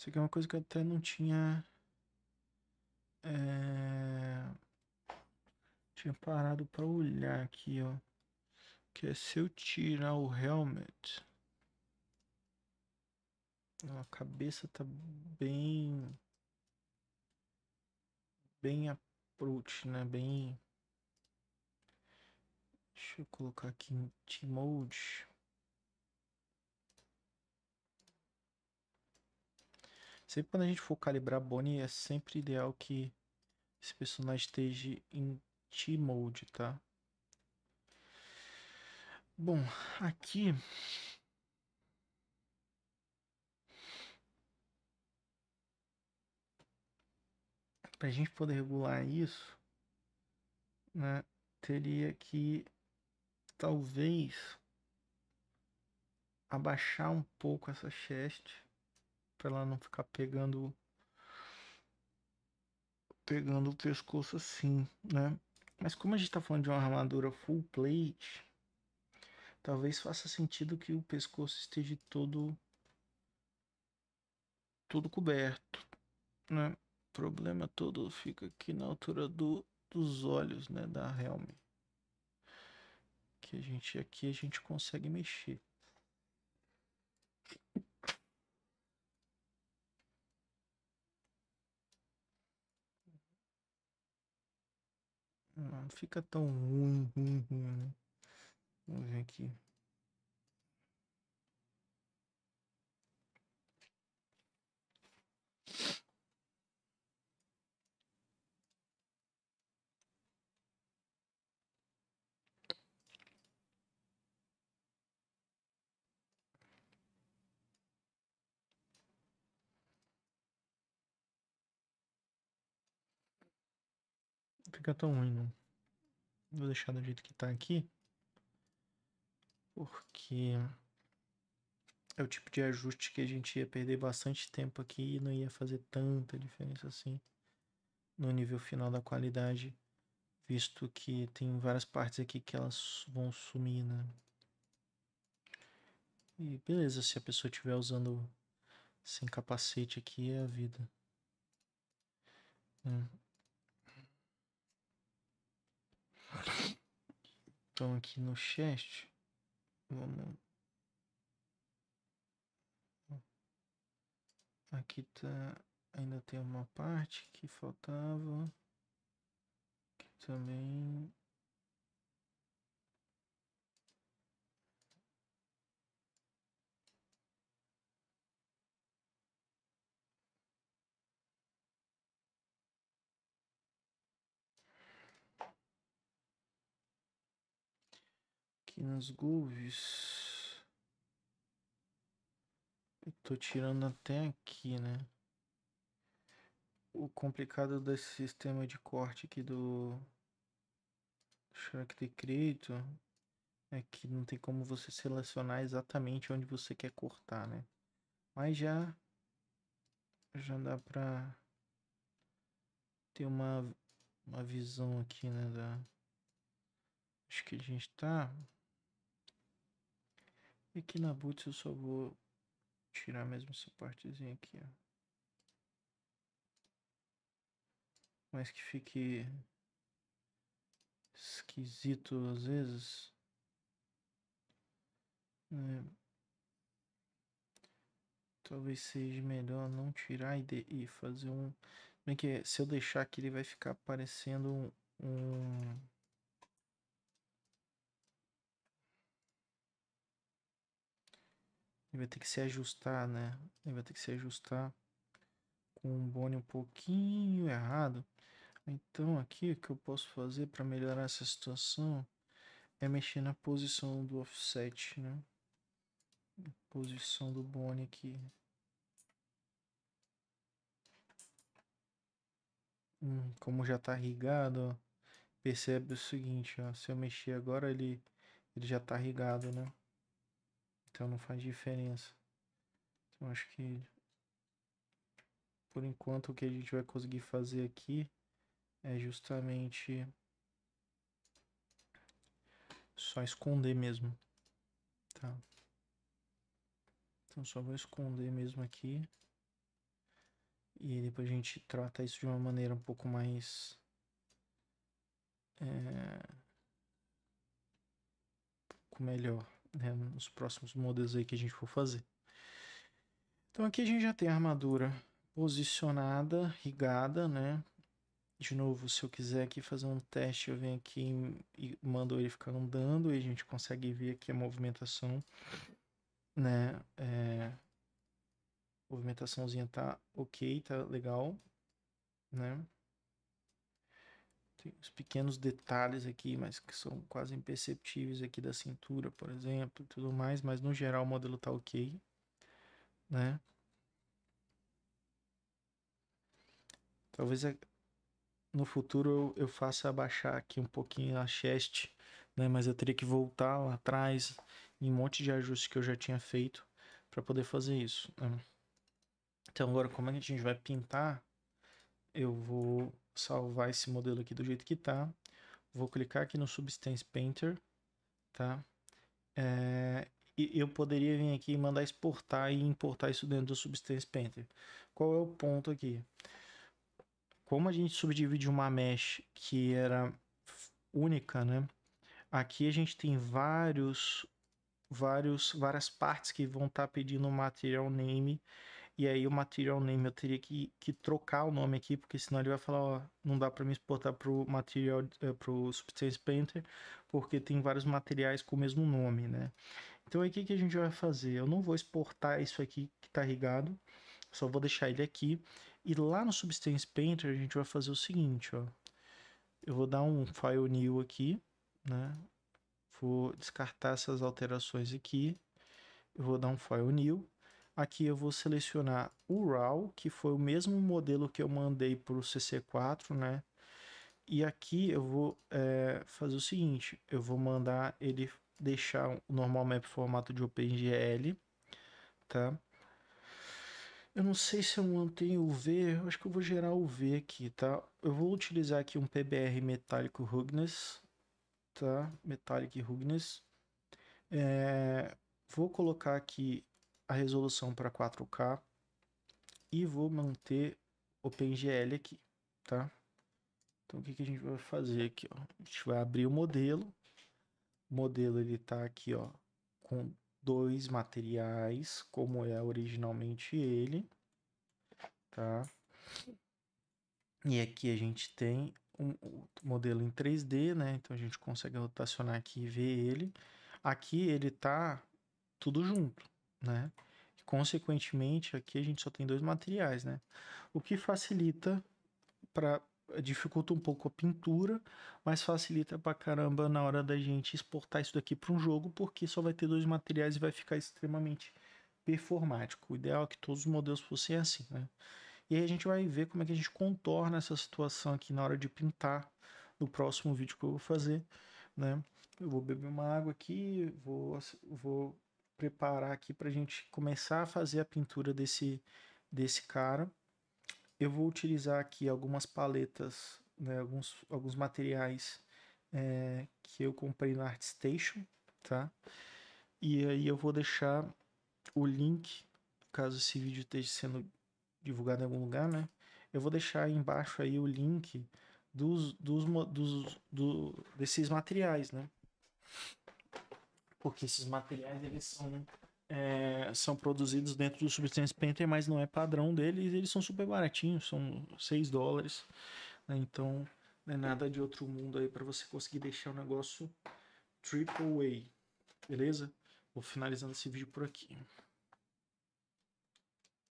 Isso aqui é uma coisa que eu até não tinha. É... Tinha parado para olhar aqui, ó. Que é se eu tirar o helmet. A cabeça tá bem. Bem approach, né? Bem. Deixa eu colocar aqui em T-Mode. Sempre quando a gente for calibrar Bonnie, é sempre ideal que esse personagem esteja em T-mode, tá? Bom, aqui... Pra gente poder regular isso, né, teria que talvez abaixar um pouco essa chest para ela não ficar pegando pegando o pescoço assim, né? Mas como a gente tá falando de uma armadura full plate, talvez faça sentido que o pescoço esteja todo todo coberto, né? O problema todo fica aqui na altura do, dos olhos, né, da Helm. Que a gente aqui a gente consegue mexer. Não fica tão ruim, ruim, ruim, né? Vamos ver aqui. que é tão ruim, não. Vou deixar do jeito que tá aqui. Porque é o tipo de ajuste que a gente ia perder bastante tempo aqui e não ia fazer tanta diferença assim no nível final da qualidade, visto que tem várias partes aqui que elas vão sumir, né? E beleza, se a pessoa estiver usando sem capacete aqui é a vida. Hum. Então aqui no chat, vamos. Aqui tá. Ainda tem uma parte que faltava. Aqui também. aqui nas grooves. Eu tô tirando até aqui, né? O complicado desse sistema de corte aqui do Shark de Creator é que não tem como você selecionar exatamente onde você quer cortar, né? Mas já já dá pra ter uma, uma visão aqui, né, da... Acho que a gente tá aqui na boot eu só vou tirar mesmo essa partezinha aqui, ó. Mas que fique esquisito às vezes. É. Talvez seja melhor não tirar e, de, e fazer um. Como é que Se eu deixar aqui, ele vai ficar parecendo um, um Ele vai ter que se ajustar, né? Ele vai ter que se ajustar com um bone um pouquinho errado. Então aqui o que eu posso fazer para melhorar essa situação é mexer na posição do offset, né? Posição do bone aqui. Hum, como já está rigado, percebe o seguinte, ó, se eu mexer agora ele, ele já está rigado, né? Então não faz diferença. Então acho que por enquanto o que a gente vai conseguir fazer aqui é justamente só esconder mesmo. Tá. Então só vou esconder mesmo aqui. E depois a gente trata isso de uma maneira um pouco mais. É, um pouco melhor né, nos próximos modelos aí que a gente for fazer. Então aqui a gente já tem a armadura posicionada, rigada, né? De novo, se eu quiser aqui fazer um teste, eu venho aqui e mando ele ficar andando e a gente consegue ver aqui a movimentação, né? É... Movimentaçãozinha tá ok, tá legal, né? Tem os pequenos detalhes aqui, mas que são quase imperceptíveis aqui da cintura, por exemplo, e tudo mais, mas no geral o modelo tá ok, né? Talvez no futuro eu, eu faça abaixar aqui um pouquinho a chest, né? Mas eu teria que voltar lá atrás em um monte de ajustes que eu já tinha feito para poder fazer isso. Né? Então agora como é que a gente vai pintar? Eu vou salvar esse modelo aqui do jeito que tá. Vou clicar aqui no Substance Painter, tá? É, e eu poderia vir aqui e mandar exportar e importar isso dentro do Substance Painter. Qual é o ponto aqui? Como a gente subdivide uma mesh que era única, né? Aqui a gente tem vários, vários, várias partes que vão estar tá pedindo material name e aí o material name eu teria que, que trocar o nome aqui, porque senão ele vai falar, ó, não dá para me exportar pro material eh, pro Substance Painter, porque tem vários materiais com o mesmo nome, né? Então aí o que, que a gente vai fazer? Eu não vou exportar isso aqui que tá ligado, só vou deixar ele aqui. E lá no Substance Painter a gente vai fazer o seguinte, ó. Eu vou dar um file new aqui, né? Vou descartar essas alterações aqui. Eu vou dar um file new Aqui eu vou selecionar o RAW, que foi o mesmo modelo que eu mandei para o CC4, né? E aqui eu vou é, fazer o seguinte, eu vou mandar ele deixar o normal map formato de OpenGL, tá? Eu não sei se eu mantenho o V, acho que eu vou gerar o V aqui, tá? Eu vou utilizar aqui um PBR metálico Rugness, tá? Metallic Rugness. É, vou colocar aqui a resolução para 4K e vou manter OpenGL aqui, tá? Então o que, que a gente vai fazer aqui, ó? A gente vai abrir o modelo. O modelo ele tá aqui, ó, com dois materiais, como é originalmente ele, tá? E aqui a gente tem um, um modelo em 3D, né? Então a gente consegue rotacionar aqui e ver ele. Aqui ele tá tudo junto, né? Consequentemente, aqui a gente só tem dois materiais, né? O que facilita para dificulta um pouco a pintura, mas facilita pra caramba na hora da gente exportar isso daqui para um jogo, porque só vai ter dois materiais e vai ficar extremamente performático. O ideal é que todos os modelos fossem assim, né? E aí a gente vai ver como é que a gente contorna essa situação aqui na hora de pintar no próximo vídeo que eu vou fazer, né? Eu vou beber uma água aqui, vou, vou preparar aqui para a gente começar a fazer a pintura desse, desse cara. Eu vou utilizar aqui algumas paletas, né, alguns, alguns materiais é, que eu comprei na ArtStation, tá? E aí eu vou deixar o link, caso esse vídeo esteja sendo divulgado em algum lugar, né? Eu vou deixar aí embaixo aí o link dos, dos, dos do, desses materiais, né? porque esses materiais eles são, é, são produzidos dentro do Substance Painter, mas não é padrão deles, eles são super baratinhos, são 6 dólares, né? então não é nada de outro mundo aí para você conseguir deixar o negócio triple A, beleza? Vou finalizando esse vídeo por aqui.